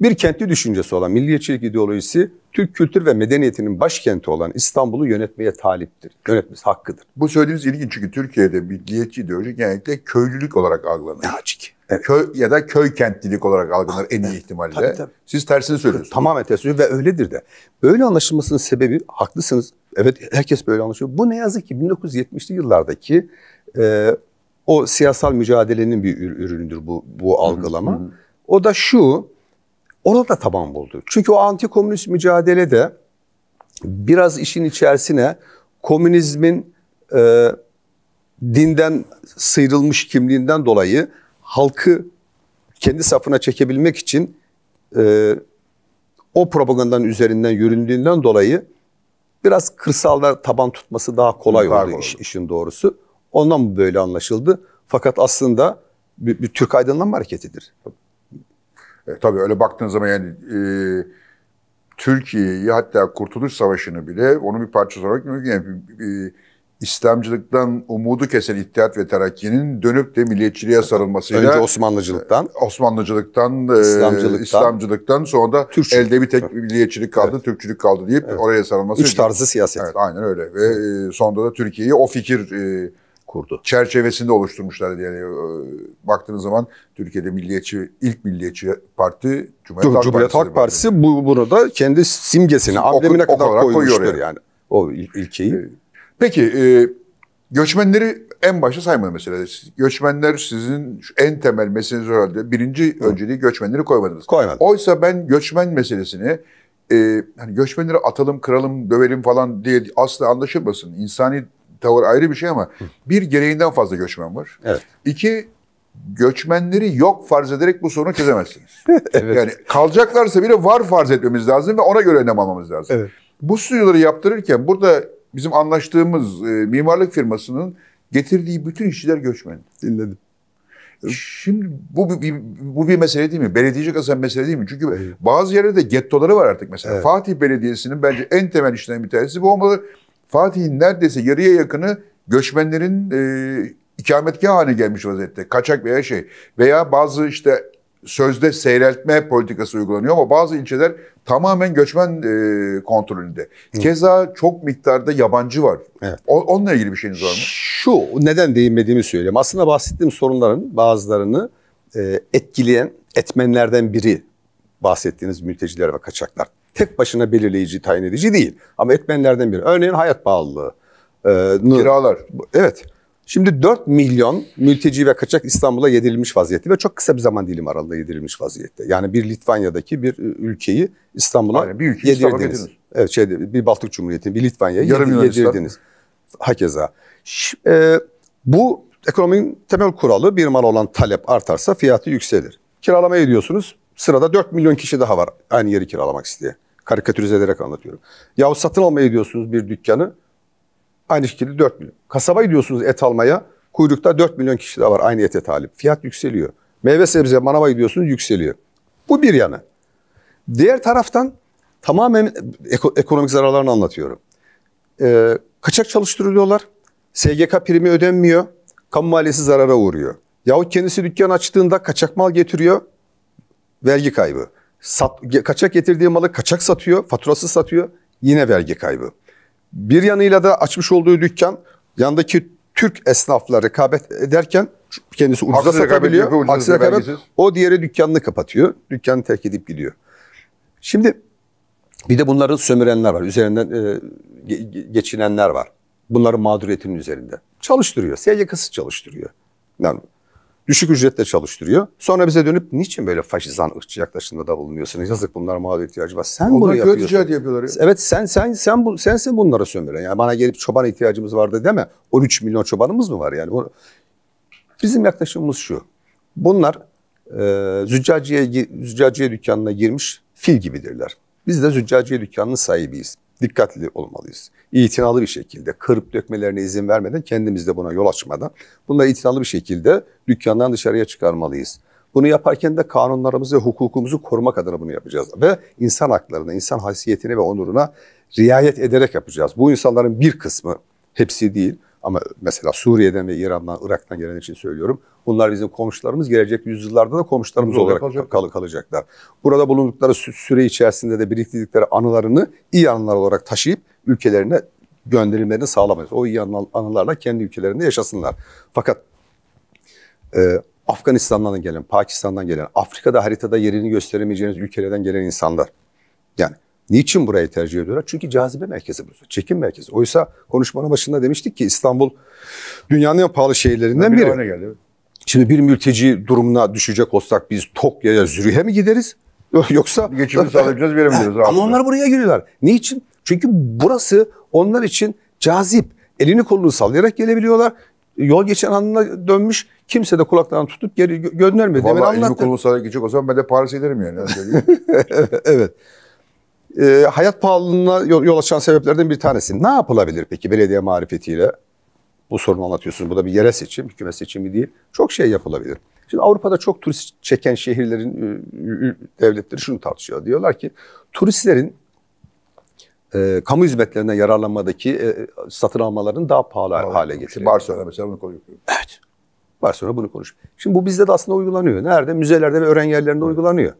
Bir kentli düşüncesi olan milliyetçilik ideolojisi Türk kültür ve medeniyetinin başkenti olan İstanbul'u yönetmeye taliptir. Yönetmesi hakkıdır. Bu söylediğiniz ilginç çünkü Türkiye'de milliyetçi ideoloji genellikle köylülük olarak algılanır. açık. Evet. Köy ya da köy kentlilik olarak algılanır en iyi evet. ihtimalle. Tabii, tabii. Siz tersini söylüyorsunuz. Tamamen tersini ve öyledir de. Böyle anlaşılmasının sebebi haklısınız Evet herkes böyle anlaşıyor. Bu ne yazık ki 1970'li yıllardaki e, o siyasal mücadelenin bir ürünüdür bu, bu algılama. Hı hı. O da şu, orada taban buldu. Çünkü o antikomünist mücadelede biraz işin içerisine komünizmin e, dinden sıyrılmış kimliğinden dolayı halkı kendi safına çekebilmek için e, o propagandanın üzerinden yüründüğünden dolayı Biraz kırsalda taban tutması daha kolay Var oldu işin doğrusu. Ondan mı böyle anlaşıldı? Fakat aslında bir, bir Türk aydınlanma hareketidir. E, tabii öyle baktığınız zaman yani e, Türkiye'yi hatta Kurtuluş Savaşı'nı bile onun bir parçası olarak mümkün. Yani, e, İslamcılıktan umudu kesen İttihat ve Terakki'nin dönüp de milliyetçiliğe sarılmasıyla önce Osmanlıcılıktan e, Osmanlıcılıktan e, İslamcılıktan, İslamcılıktan sonra da Türkçülük. elde bir tek milliyetçilik kaldı, evet. Türkçülük kaldı deyip evet. oraya sarılması. Üç tarzı siyaset. Evet, aynen öyle ve e, sonunda da Türkiye'yi o fikir kurdu. Çerçevesinde oluşturmuşlar yani baktığınız zaman Türkiye'de milliyetçi ilk milliyetçi parti Cumhuriyet, Halk, Cumhuriyet Halk Partisi, Partisi bu bunu da kendi simgesini, amblemine kadar, kadar koymuştur yani. yani o ilkeyi. Peki e, göçmenleri en başta saymıyor mesela. Göçmenler sizin en temel meseleniz herhalde. Birinci Hı. önceliği göçmenleri koymadınız. Koymadım. Oysa ben göçmen meselesini e, hani göçmenleri atalım, kıralım, dövelim falan diye asla anlaşılmasın. İnsani tavır ayrı bir şey ama bir gereğinden fazla göçmen var. Evet. İki göçmenleri yok farz ederek bu sorunu çözemezsiniz. evet. Yani kalacaklarsa bile var farz etmemiz lazım ve ona göre önlem almamız lazım. Evet. Bu stüdyoları yaptırırken burada bizim anlaştığımız e, mimarlık firmasının getirdiği bütün işçiler göçmen. Dinledim. Şimdi bu bir, bu bir mesele değil mi? Belediyecilik aslında mesele değil mi? Çünkü evet. bazı yerlerde gettoları var artık mesela. Evet. Fatih Belediyesi'nin bence en temel işlerinden bir tanesi bu olmalı. Fatih'in neredeyse yarıya yakını göçmenlerin e, ikametgah haline gelmiş vaziyette. Kaçak veya şey. Veya bazı işte sözde seyreltme politikası uygulanıyor ama bazı ilçeler tamamen göçmen e, kontrolünde. Hı. Keza çok miktarda yabancı var. Evet. O, onunla ilgili bir şeyiniz var mı? Şu neden değinmediğimi söyleyeyim. Aslında bahsettiğim sorunların bazılarını e, etkileyen etmenlerden biri bahsettiğiniz mülteciler ve kaçaklar. Tek başına belirleyici, tayin edici değil ama etmenlerden biri. Örneğin hayat pahalılığı. E, Kiralar. Evet. Şimdi 4 milyon mülteci ve kaçak İstanbul'a yedirilmiş vaziyette ve çok kısa bir zaman dilimi aralığında yedirilmiş vaziyette. Yani bir Litvanya'daki bir ıı, ülkeyi İstanbul'a bir ülke yedirdiniz. İstanbul evet şey bir Baltık Cumhuriyeti, bir Litvanya'yı yedi, yedirdiniz. Hakeza. E, bu ekonominin temel kuralı bir mal olan talep artarsa fiyatı yükselir. Kiralamayı ödüyorsunuz. Sırada 4 milyon kişi daha var aynı yeri kiralamak isteyen. Karikatürize ederek anlatıyorum. Yahu satın almayı ödüyorsunuz bir dükkanı. Aynı şekilde 4 milyon. Kasaba gidiyorsunuz et almaya. Kuyrukta 4 milyon kişi de var aynı ete talip. Fiyat yükseliyor. Meyve sebze manava gidiyorsunuz yükseliyor. Bu bir yanı. Diğer taraftan tamamen eko, ekonomik zararlarını anlatıyorum. Ee, kaçak çalıştırılıyorlar. SGK primi ödenmiyor. Kamu maliyesi zarara uğruyor. Yahut kendisi dükkan açtığında kaçak mal getiriyor. Vergi kaybı. Sat, kaçak getirdiği malı kaçak satıyor. Faturası satıyor. Yine vergi kaybı. Bir yanıyla da açmış olduğu dükkan yandaki Türk esnafla rekabet ederken kendisi ucuza Haksız satabiliyor. Rekabet, Haksız rekabet. O diğeri dükkanını kapatıyor. Dükkanı terk edip gidiyor. Şimdi bir de bunların sömürenler var. Üzerinden e, geçinenler var. Bunların mağduriyetinin üzerinde. Çalıştırıyor. SGK'sı çalıştırıyor. Yani düşük ücretle çalıştırıyor. Sonra bize dönüp niçin böyle faşizan ırkçı yaklaşımda bulunuyorsunuz? Yazık bunlar mağdur ihtiyacı var. Sen Onlar bunu yapıyorsun. Onlar ticaret yapıyorlar. Ya. Evet sen sen sen bu sensin bunlara sömüren. Yani bana gelip çoban ihtiyacımız vardı deme. 13 milyon çobanımız mı var yani? Bu, bizim yaklaşımımız şu. Bunlar e, züccaciye, züccaciye dükkanına girmiş fil gibidirler. Biz de züccaciye dükkanının sahibiyiz dikkatli olmalıyız. İtinalı bir şekilde kırıp dökmelerine izin vermeden kendimiz de buna yol açmadan bunları itinalı bir şekilde dükkandan dışarıya çıkarmalıyız. Bunu yaparken de kanunlarımızı ve hukukumuzu korumak adına bunu yapacağız. Ve insan haklarına, insan haysiyetine ve onuruna riayet ederek yapacağız. Bu insanların bir kısmı, hepsi değil, ama mesela Suriye'den ve İran'dan, Irak'tan gelen için söylüyorum. Bunlar bizim komşularımız. Gelecek yüzyıllarda da komşularımız olarak kalacak. kal kalacaklar. Burada bulundukları süre içerisinde de biriktirdikleri anılarını iyi anılar olarak taşıyıp ülkelerine gönderimlerini sağlamayız. O iyi anılarla kendi ülkelerinde yaşasınlar. Fakat e, Afganistan'dan gelen, Pakistan'dan gelen, Afrika'da haritada yerini gösteremeyeceğiniz ülkelerden gelen insanlar. Yani Niçin burayı tercih ediyorlar? Çünkü cazibe merkezi burası, çekim merkezi. Oysa konuşmanın başında demiştik ki İstanbul dünyanın en pahalı şehirlerinden bir biri. Geldi. Şimdi bir mülteci durumuna düşecek olsak biz Tokya'ya, Zürih'e mi gideriz? Yoksa... Geçimini sağlayacağız, veremiyoruz. Ama onlar buraya giriyorlar. Niçin? Çünkü burası onlar için cazip. Elini kolunu sallayarak gelebiliyorlar. Yol geçen anına dönmüş. Kimse de kulaklarını tutup geri göndermedi. Vallahi elimi anlattım. kolumu sallayarak geçecek o zaman ben de Paris'e giderim yani. evet e, hayat pahalılığına yol, açan sebeplerden bir tanesi. Ne yapılabilir peki belediye marifetiyle? Bu sorunu anlatıyorsunuz. Bu da bir yerel seçim, hükümet seçimi değil. Çok şey yapılabilir. Şimdi Avrupa'da çok turist çeken şehirlerin devletleri şunu tartışıyor. Diyorlar ki turistlerin e, kamu hizmetlerinden yararlanmadaki e, satın almaların daha pahalı Vallahi hale getiriyor. Barcelona mesela bunu koyuyor. Evet. Barcelona bunu konuş. Şimdi bu bizde de aslında uygulanıyor. Nerede? Müzelerde ve öğren yerlerinde evet. uygulanıyor.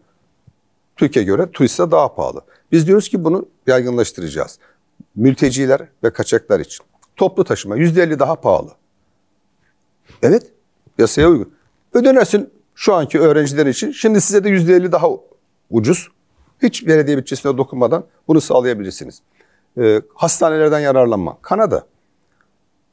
Türkiye göre turiste daha pahalı. Biz diyoruz ki bunu yaygınlaştıracağız. Mülteciler ve kaçaklar için. Toplu taşıma yüzde elli daha pahalı. Evet, yasaya uygun. Ödenersin şu anki öğrenciler için. Şimdi size de yüzde elli daha ucuz. Hiç belediye bütçesine dokunmadan bunu sağlayabilirsiniz. Ee, hastanelerden yararlanma. Kanada.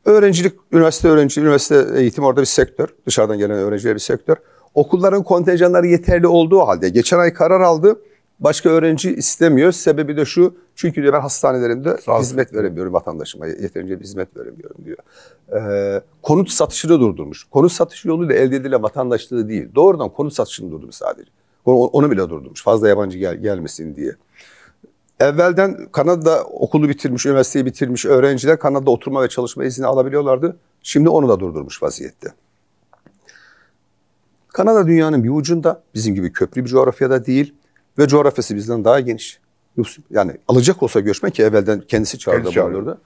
Öğrencilik, üniversite öğrenci, üniversite eğitim orada bir sektör. Dışarıdan gelen öğrenciler bir sektör. Okulların kontenjanları yeterli olduğu halde geçen ay karar aldı Başka öğrenci istemiyor. Sebebi de şu. Çünkü diyor ben hastanelerinde Sağ hizmet olsun. veremiyorum vatandaşıma. Yeterince bir hizmet veremiyorum diyor. Ee, konut satışını durdurmuş. Konut satışı yoluyla elde edilen vatandaşlığı değil. Doğrudan konut satışını durdurmuş sadece. Onu bile durdurmuş. Fazla yabancı gel gelmesin diye. Evvelden Kanada'da okulu bitirmiş, üniversiteyi bitirmiş öğrenciler Kanada'da oturma ve çalışma izni alabiliyorlardı. Şimdi onu da durdurmuş vaziyette. Kanada dünyanın bir ucunda, bizim gibi köprü bir coğrafyada değil ve coğrafyası bizden daha geniş. Yani alacak olsa göçme ki evvelden kendisi çağrıda kendisi bulunurdu.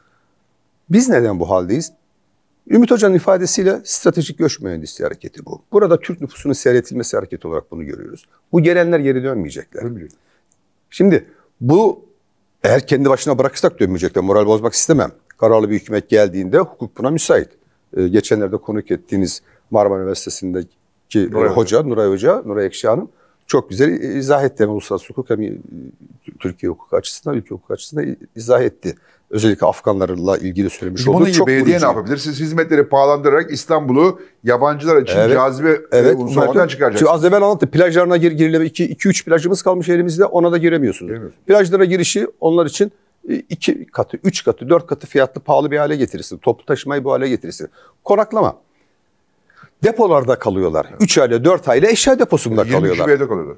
Biz neden bu haldeyiz? Ümit Hoca'nın ifadesiyle stratejik göç mühendisliği hareketi bu. Burada Türk nüfusunun seyretilmesi hareketi olarak bunu görüyoruz. Bu gelenler geri dönmeyecekler. Dönmeyecek. Şimdi bu eğer kendi başına bırakırsak dönmeyecekler. Moral bozmak istemem. Kararlı bir hükümet geldiğinde hukuk buna müsait. Ee, geçenlerde konuk ettiğiniz Marmara Üniversitesi'ndeki Nuray Hoca, Nuray Hoca, Nuray Ekşi Hanım çok güzel izah etti hem uluslararası hukuk hem Türkiye hukuku açısından, ülke hukuku açısından izah etti. Özellikle Afganlarla ilgili söylemiş Bunun olduğu çok belediye ne yapabilir? Siz hizmetleri pahalandırarak İstanbul'u yabancılar için evet, cazibe e, evet, unsuru oradan çıkaracaksınız. Şimdi az evvel anlattı. Plajlarına gir, girileme 2-3 plajımız kalmış elimizde ona da giremiyorsunuz. Evet. Plajlara girişi onlar için e, iki katı, üç katı, dört katı fiyatlı pahalı bir hale getirirsin. Toplu taşımayı bu hale getirirsin. Konaklama depolarda kalıyorlar. 3 evet. ayla 4 ayla eşya deposunda 20 kalıyorlar. 20 kişi bir evde kalıyorlar.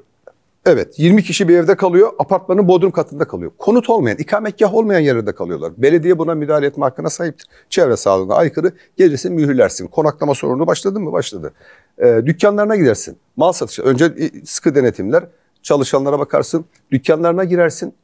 Evet 20 kişi bir evde kalıyor. Apartmanın bodrum katında kalıyor. Konut olmayan, ikametgah olmayan yerde kalıyorlar. Belediye buna müdahale etme hakkına sahiptir. Çevre sağlığına aykırı gelirsin mühürlersin. Konaklama sorunu başladı mı? Başladı. Ee, dükkanlarına gidersin. Mal satışı. Önce e, sıkı denetimler. Çalışanlara bakarsın. Dükkanlarına girersin.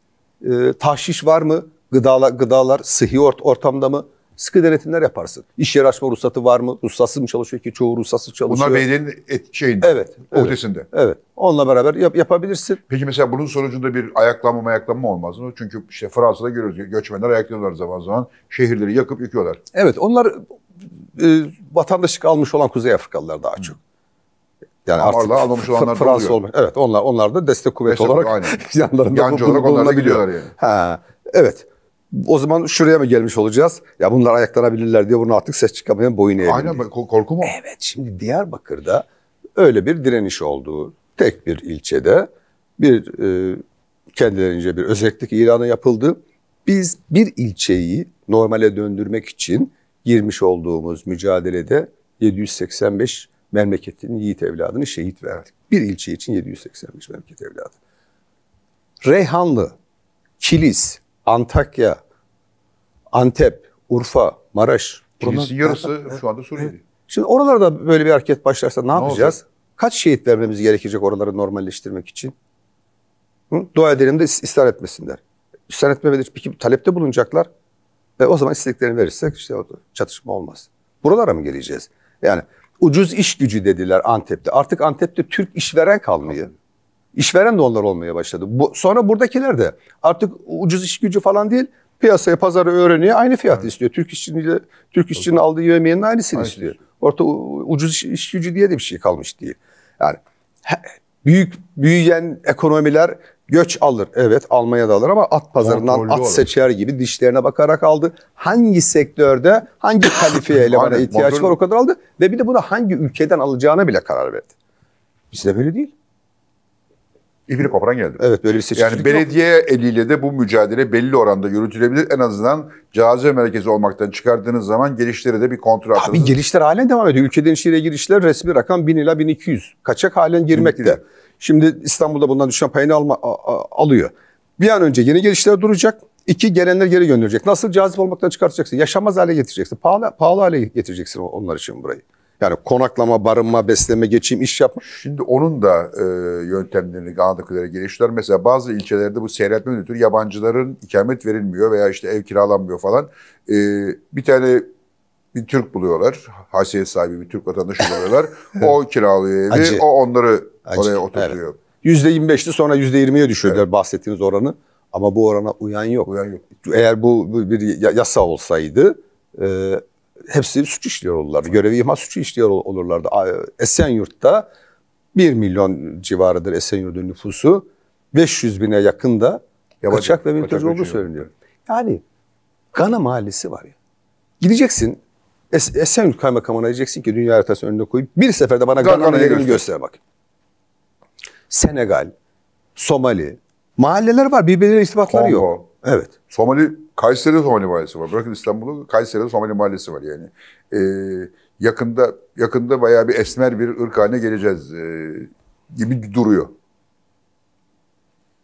Ee, tahşiş var mı? Gıdala, gıdalar sıhhi ort ortamda mı? Sıkı denetimler yaparsın. İş yeri açma ruhsatı var mı? Ruhsatsız mı çalışıyor ki? Çoğu ruhsatsız çalışıyor. Bunlar belediyenin et, şeyinde, evet, ötesinde. Evet, evet. Onunla beraber yap, yapabilirsin. Peki mesela bunun sonucunda bir ayaklanma ayaklanma olmaz mı? Çünkü işte Fransa'da görüyoruz göçmenler ayaklanıyorlar zaman zaman. Şehirleri yakıp yıkıyorlar. Evet onlar e, vatandaşlık almış olan Kuzey Afrikalılar daha çok. Hmm. Yani Amarla artık almış olanlar Fransa olmuş. Evet onlar onlar da destek kuvveti destek, olarak aynen. yanlarında Yancı olarak onlar biliyor. yani. Ha, evet. O zaman şuraya mı gelmiş olacağız? Ya bunlar ayaklanabilirler diye bunu artık ses çıkamayan boyun eğelim. Aynen korku mu? Evet şimdi Diyarbakır'da öyle bir direniş olduğu tek bir ilçede bir e, kendilerince bir özellik ilanı yapıldı. Biz bir ilçeyi normale döndürmek için girmiş olduğumuz mücadelede 785 memleketin yiğit evladını şehit verdik. Bir ilçe için 785 memleket evladı. Reyhanlı, Kilis, Antakya, Antep, Urfa, Maraş. Kilisi yarısı şu anda Suriyeli. Evet. Şimdi oralarda böyle bir hareket başlarsa ne, ne yapacağız? Olacak? Kaç şehit vermemiz gerekecek oraları normalleştirmek için? Hı? Dua edelim de ısrar etmesinler. İsrar etmemeleri bir talepte bulunacaklar. Ve o zaman istediklerini verirsek işte çatışma olmaz. Buralara mı geleceğiz? Yani ucuz iş gücü dediler Antep'te. Artık Antep'te Türk işveren kalmıyor. İşveren de onlar olmaya başladı. Bu, sonra buradakiler de artık ucuz iş gücü falan değil. Piyasaya, pazarı öğreniyor. Aynı fiyatı evet. istiyor. Türk işçinin Türk işçinin aldığı yemeğinin aynısını Aynı. istiyor. Şey. Orta ucuz iş, iş gücü diye de bir şey kalmış değil. Yani he, büyük büyüyen ekonomiler göç alır. Evet Almanya'da alır ama at pazarından Kontrollü at olur. seçer gibi dişlerine bakarak aldı. Hangi sektörde hangi kalifiye elemana ihtiyaç var o kadar aldı. Ve bir de bunu hangi ülkeden alacağına bile karar verdi. Bizde böyle değil. İpini koparan geldi. Evet böyle bir seçim. Yani belediye yok. eliyle de bu mücadele belli oranda yürütülebilir. En azından cazibe merkezi olmaktan çıkardığınız zaman gelişleri de bir kontrol altında. Abi gelişler halen devam ediyor. Ülkeden içiyle girişler resmi rakam 1000 ila 1200. Kaçak halen girmekte. Şimdi İstanbul'da bundan düşen payını alma, a, a, alıyor. Bir an önce yeni gelişler duracak. İki, gelenler geri gönderecek. Nasıl cazip olmaktan çıkartacaksın? Yaşamaz hale getireceksin. Pahalı, pahalı hale getireceksin onlar için burayı. Yani konaklama, barınma, besleme, geçim, iş yapma. Şimdi onun da e, yöntemlerini Gana'dakilere geliştiler. Mesela bazı ilçelerde bu seyretme ötürü yabancıların ikamet verilmiyor veya işte ev kiralanmıyor falan. E, bir tane bir Türk buluyorlar. Haysiyet sahibi bir Türk vatandaşı buluyorlar. o kiralıyor evi, Acı. o onları Acı. oraya oturtuyor. Evet. %25'ti sonra %20'ye düşürdüler evet. bahsettiğiniz oranı. Ama bu orana uyan yok. Uyan yok. Eğer bu bir yasa olsaydı... E, hepsi suç işliyor olurlardı. Görevi ihmal suçu işliyor olurlardı. Esenyurt'ta 1 milyon civarıdır Esenyurt'un nüfusu. 500 bine yakın da kaçak ve mülteci olduğu söyleniyor. Yani Gana mahallesi var ya. Gideceksin es Esenyurt kaymakamına diyeceksin ki dünya haritasının önüne koyup bir seferde bana Gana'nın Gana yerini göster. bak. Senegal, Somali, mahalleler var birbirleriyle irtibatları yok. Evet. Somali, Kayseri'de Somali mahallesi var. Bırakın İstanbul'u, Kayseri'de Somali mahallesi var yani. Ee, yakında yakında bayağı bir esmer bir ırk haline geleceğiz e, gibi duruyor.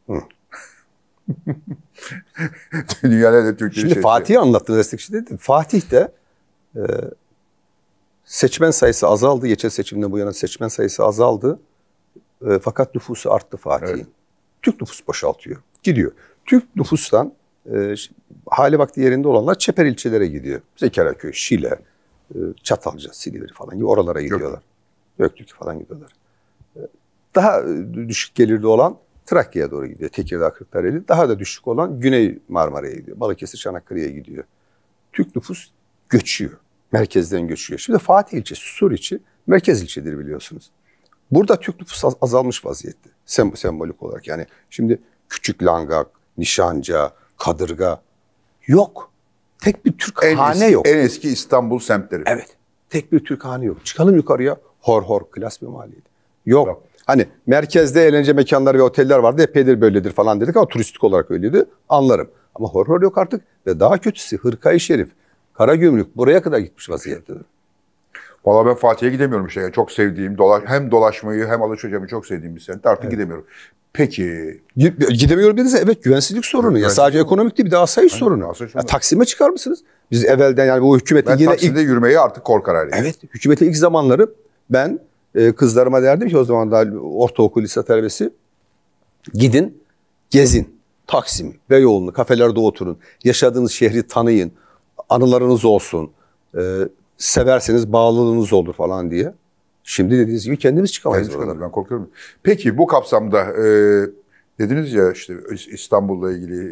Hı. Dünyada da Türkleri Şimdi şey Fatih'i anlattın destekçi dedi. Fatih de e, seçmen sayısı azaldı. Geçen seçimde bu yana seçmen sayısı azaldı. E, fakat nüfusu arttı Fatih'in. Evet. Türk nüfusu boşaltıyor. Gidiyor. Türk nüfustan e, hali vakti yerinde olanlar çeper ilçelere gidiyor. Zekeraköy, Şile, e, Çatalca, Silivri falan gibi oralara gidiyorlar. Göktürk falan gidiyorlar. E, daha e, düşük gelirli olan Trakya'ya doğru gidiyor. Tekirdağ, Kırklareli. Daha da düşük olan Güney Marmara'ya gidiyor. Balıkesir, Çanakkale'ye gidiyor. Türk nüfus göçüyor. Merkezden göçüyor. Şimdi Fatih ilçesi, Sur ilçi merkez ilçedir biliyorsunuz. Burada Türk nüfus azalmış vaziyette. Sem sembolik olarak yani. Şimdi Küçük Langak, Nişanca, Kadırga yok. Tek bir Türk en hane yok. En eski İstanbul semtleri. Evet. Tek bir Türk hane yok. Çıkalım yukarıya. Hor hor klas bir mahalleydi. Yok. yok. Hani merkezde eğlence mekanları ve oteller vardı. Epeydir böyledir falan dedik ama turistik olarak öyleydi. Anlarım. Ama hor hor yok artık. Ve daha kötüsü Hırkayı Şerif, Karagümrük buraya kadar gitmiş vaziyette. Vallahi ben Fatih'e gidemiyorum işte. Yani çok sevdiğim, dolaş, hem dolaşmayı hem alışverişimi çok sevdiğim bir senet. Artık evet. gidemiyorum. Peki. Gidemiyorum dediniz evet güvensizlik sorunu. Evet, ya güvensizlik. sadece ekonomik değil bir de asayiş Aynen, sorunu. Asayiş ya, Taksim'e çıkar mısınız? Biz evvelden yani bu hükümetin... Ben yine Taksim'de ilk... yürümeye artık korkar hali. Evet hükümetin ilk zamanları ben e, kızlarıma derdim ki o zaman daha ortaokul lise terbesi gidin gezin Taksim, Beyoğlu'nu kafelerde oturun. Yaşadığınız şehri tanıyın. Anılarınız olsun. E, severseniz bağlılığınız olur falan diye. Şimdi dediğiniz gibi kendimiz çıkamayız Kendimiz ben korkuyorum. Peki bu kapsamda e, dediniz ya işte İstanbul'la ilgili e,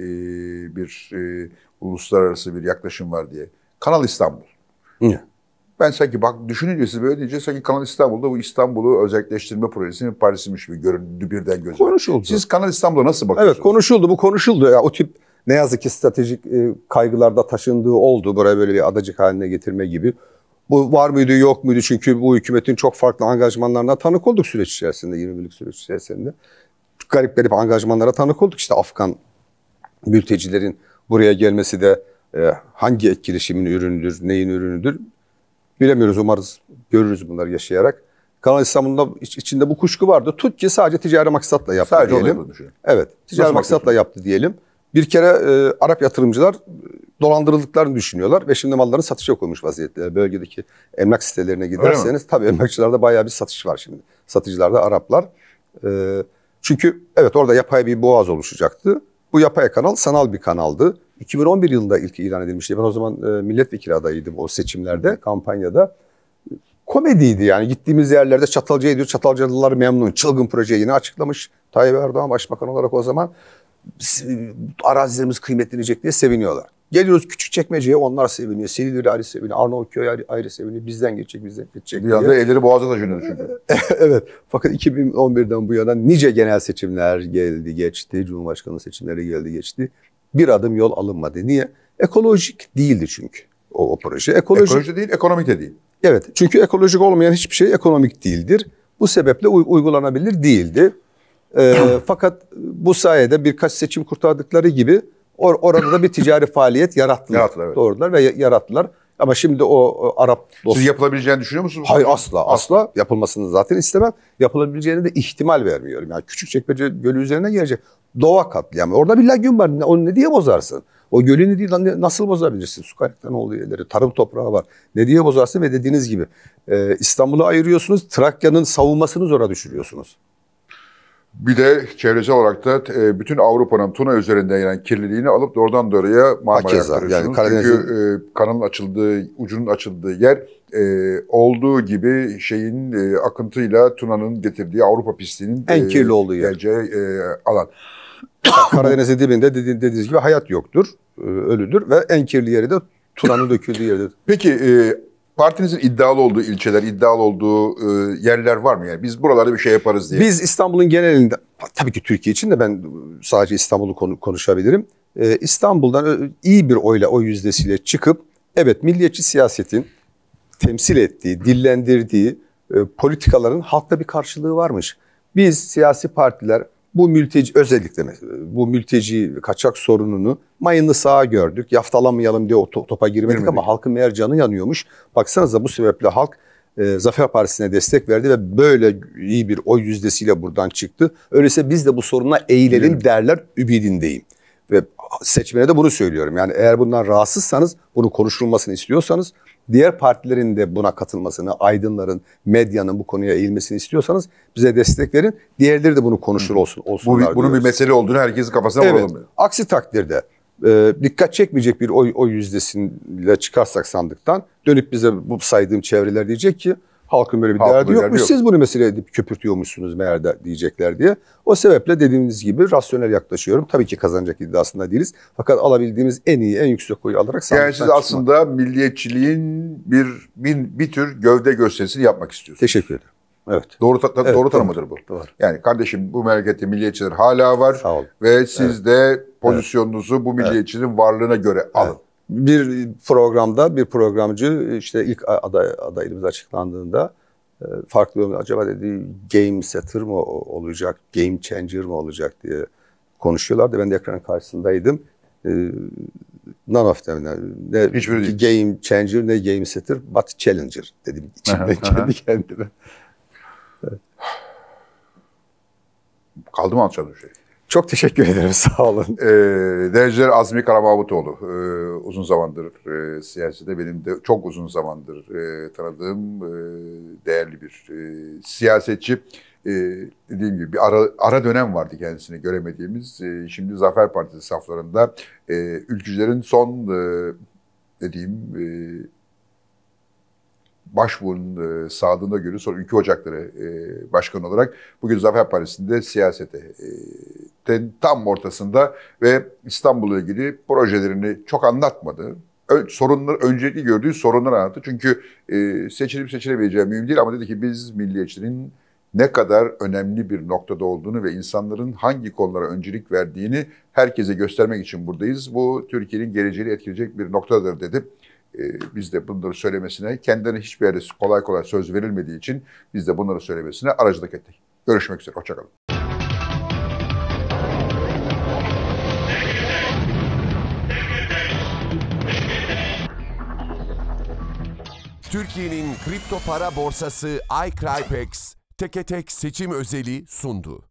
bir e, uluslararası bir yaklaşım var diye. Kanal İstanbul. Hı. Ben sanki bak düşününce siz böyle diyeceğiz sanki Kanal İstanbul'da bu İstanbul'u özelleştirme projesinin Paris'miş gibi göründü birden gözüme. Konuşuldu. Siz Kanal İstanbul'a nasıl bakıyorsunuz? Evet konuşuldu bu konuşuldu. Ya, o tip ne yazık ki stratejik e, kaygılarda taşındığı oldu. Buraya böyle bir adacık haline getirme gibi. Bu var mıydı yok muydu? Çünkü bu hükümetin çok farklı angajmanlarına tanık olduk süreç içerisinde, 20'lik süreç içerisinde. Garip garip angajmanlara tanık olduk. İşte Afgan mültecilerin buraya gelmesi de e, hangi ek girişimin ürünüdür, neyin ürünüdür bilemiyoruz. Umarız görürüz bunları yaşayarak. Kanal İstanbul'da iç, içinde bu kuşku vardı. Tut ki sadece ticari maksatla yaptı sadece diyelim. Evet, ticari maksatla yaptı diyelim. Bir kere e, Arap yatırımcılar dolandırıldıklarını düşünüyorlar ve şimdi malların satışa koymuş vaziyette. Bölgedeki emlak sitelerine giderseniz tabii emlakçılarda bayağı bir satış var şimdi. Satıcılarda Araplar. E, çünkü evet orada yapay bir boğaz oluşacaktı. Bu yapay kanal sanal bir kanaldı. 2011 yılında ilk ilan edilmişti. Ben o zaman e, milletvekili adayıydım o seçimlerde, kampanyada. Komediydi yani. Gittiğimiz yerlerde Çatalca ediyor. Çatalcalılar memnun. Çılgın projeyi yine açıklamış. Tayyip Erdoğan başbakan olarak o zaman e, arazilerimiz kıymetlenecek diye seviniyorlar. Geliyoruz küçük çekmeceye onlar seviniyor. Silivri ayrı seviniyor. Arnavutköy ayrı, ayrı seviniyor. Bizden geçecek, bizden geçecek. Bir anda elleri boğazına dönüyor çünkü. evet. Fakat 2011'den bu yana nice genel seçimler geldi, geçti. Cumhurbaşkanı seçimleri geldi, geçti. Bir adım yol alınmadı. Niye? Ekolojik değildi çünkü o, o proje. Ekolojik, Ekoloji değil, ekonomik de değil. Evet. Çünkü ekolojik olmayan hiçbir şey ekonomik değildir. Bu sebeple uygulanabilir değildi. E, fakat bu sayede birkaç seçim kurtardıkları gibi Or orada da bir ticari faaliyet yarattılar. yarattılar evet. Doğrular ve yarattılar. Ama şimdi o, o Arap dostu... Siz yapılabileceğini düşünüyor musunuz? Hayır asla, asla. Asla yapılmasını zaten istemem. Yapılabileceğine de ihtimal vermiyorum. Yani küçük çekmece gölü üzerine gelecek. Doğa katliamı. Orada bir gün var. Onu ne diye bozarsın? O gölü ne diye nasıl bozabilirsin? Su kaynaklarının olduğu yerleri, tarım toprağı var. Ne diye bozarsın ve dediğiniz gibi e, İstanbul'u ayırıyorsunuz. Trakya'nın savunmasını zora düşürüyorsunuz. Bir de çevresel olarak da e, bütün Avrupa'nın Tuna üzerinde yenen kirliliğini alıp doğrudan doğruya Marmara'ya aktarıyorsunuz. Yani Karadeniz... Çünkü e, kanalın açıldığı, ucunun açıldığı yer e, olduğu gibi şeyin e, akıntıyla Tuna'nın getirdiği Avrupa pisliğinin e, en kirli olduğu yer. e, alan. Karadeniz'in dibinde dediğiniz gibi hayat yoktur, e, ölüdür ve en kirli yeri de Tuna'nın döküldüğü yerdir. Peki e, partinizin iddialı olduğu ilçeler, iddialı olduğu e, yerler var mı? Yani biz buralarda bir şey yaparız diye. Biz İstanbul'un genelinde, tabii ki Türkiye için de ben sadece İstanbul'u konu, konuşabilirim. Ee, İstanbul'dan e, iyi bir oyla, oy yüzdesiyle çıkıp, evet milliyetçi siyasetin temsil ettiği, dillendirdiği e, politikaların halkta bir karşılığı varmış. Biz siyasi partiler bu mülteci özellikle bu mülteci kaçak sorununu mayını sağa gördük. Yaftalamayalım diye o topa girmedik, girmedik. ama halkın meğer canı yanıyormuş. Baksanıza bu sebeple halk e, Zafer Partisi'ne destek verdi ve böyle iyi bir oy yüzdesiyle buradan çıktı. Öyleyse biz de bu soruna eğilelim evet. derler ümidindeyim. Ve seçmene de bunu söylüyorum. Yani eğer bundan rahatsızsanız, bunu konuşulmasını istiyorsanız diğer partilerin de buna katılmasını, aydınların, medyanın bu konuya eğilmesini istiyorsanız bize destek verin. Diğerleri de bunu konuşur olsun. Bu, bunun diyoruz. bir mesele olduğunu herkesin kafasına evet. vuralım. Aksi takdirde e, dikkat çekmeyecek bir oy, oy yüzdesiyle çıkarsak sandıktan dönüp bize bu saydığım çevreler diyecek ki Halkın böyle bir Halkın derdi yokmuş. Yok. Siz bunu mesele edip köpürtüyormuşsunuz meğer de diyecekler diye. O sebeple dediğiniz gibi rasyonel yaklaşıyorum. Tabii ki kazanacak iddiasında değiliz. Fakat alabildiğimiz en iyi, en yüksek oyu alarak Yani siz çıkmak. aslında milliyetçiliğin bir, bir, bir tür gövde gösterisini yapmak istiyorsunuz. Teşekkür ederim. Evet. Doğru ta, evet, doğru tanımıdır bu. Doğru. Yani kardeşim bu memlekette milliyetçiler hala var ve siz evet. de pozisyonunuzu evet. bu milliyetçinin evet. varlığına göre alın. Evet bir programda bir programcı işte ilk aday, adayımız açıklandığında e, farklı acaba dedi game setter mı olacak, game changer mı olacak diye konuşuyorlardı. Ben de ekranın karşısındaydım. E, none of them. Ne Hiçbir game changer ne game setter but challenger dedim içimde kendi kendime. Evet. Kaldı mı alçalı bir şey? Çok teşekkür ederim, sağ olun. E, Dereceleri Azmi Karamahmutoğlu. E, ee, uzun zamandır e, siyasete benim de çok uzun zamandır e, tanıdığım e, değerli bir e, siyasetçi. E, dediğim gibi bir ara, ara dönem vardı kendisini göremediğimiz. E, şimdi Zafer Partisi saflarında e, ülkücülerin son e, dediğim... E, başvurunun e, sağlığına göre sonra ülke ocakları e, başkan olarak bugün Zafer Partisi'nde siyasete e, tam ortasında ve İstanbul'la ilgili projelerini çok anlatmadı sorunları öncelikli gördüğü sorunları anlattı. Çünkü e, seçilip seçilemeyeceği mühim değil ama dedi ki biz milliyetçilerin ne kadar önemli bir noktada olduğunu ve insanların hangi konulara öncelik verdiğini herkese göstermek için buradayız. Bu Türkiye'nin geleceğini etkileyecek bir noktadır dedi. Ee, biz de bunları söylemesine kendine hiçbir yere kolay kolay söz verilmediği için biz de bunları söylemesine aracılık ettik. Görüşmek üzere. Hoşçakalın. Türkiye'nin kripto para borsası iCrypex, teke tek seçim özeli sundu.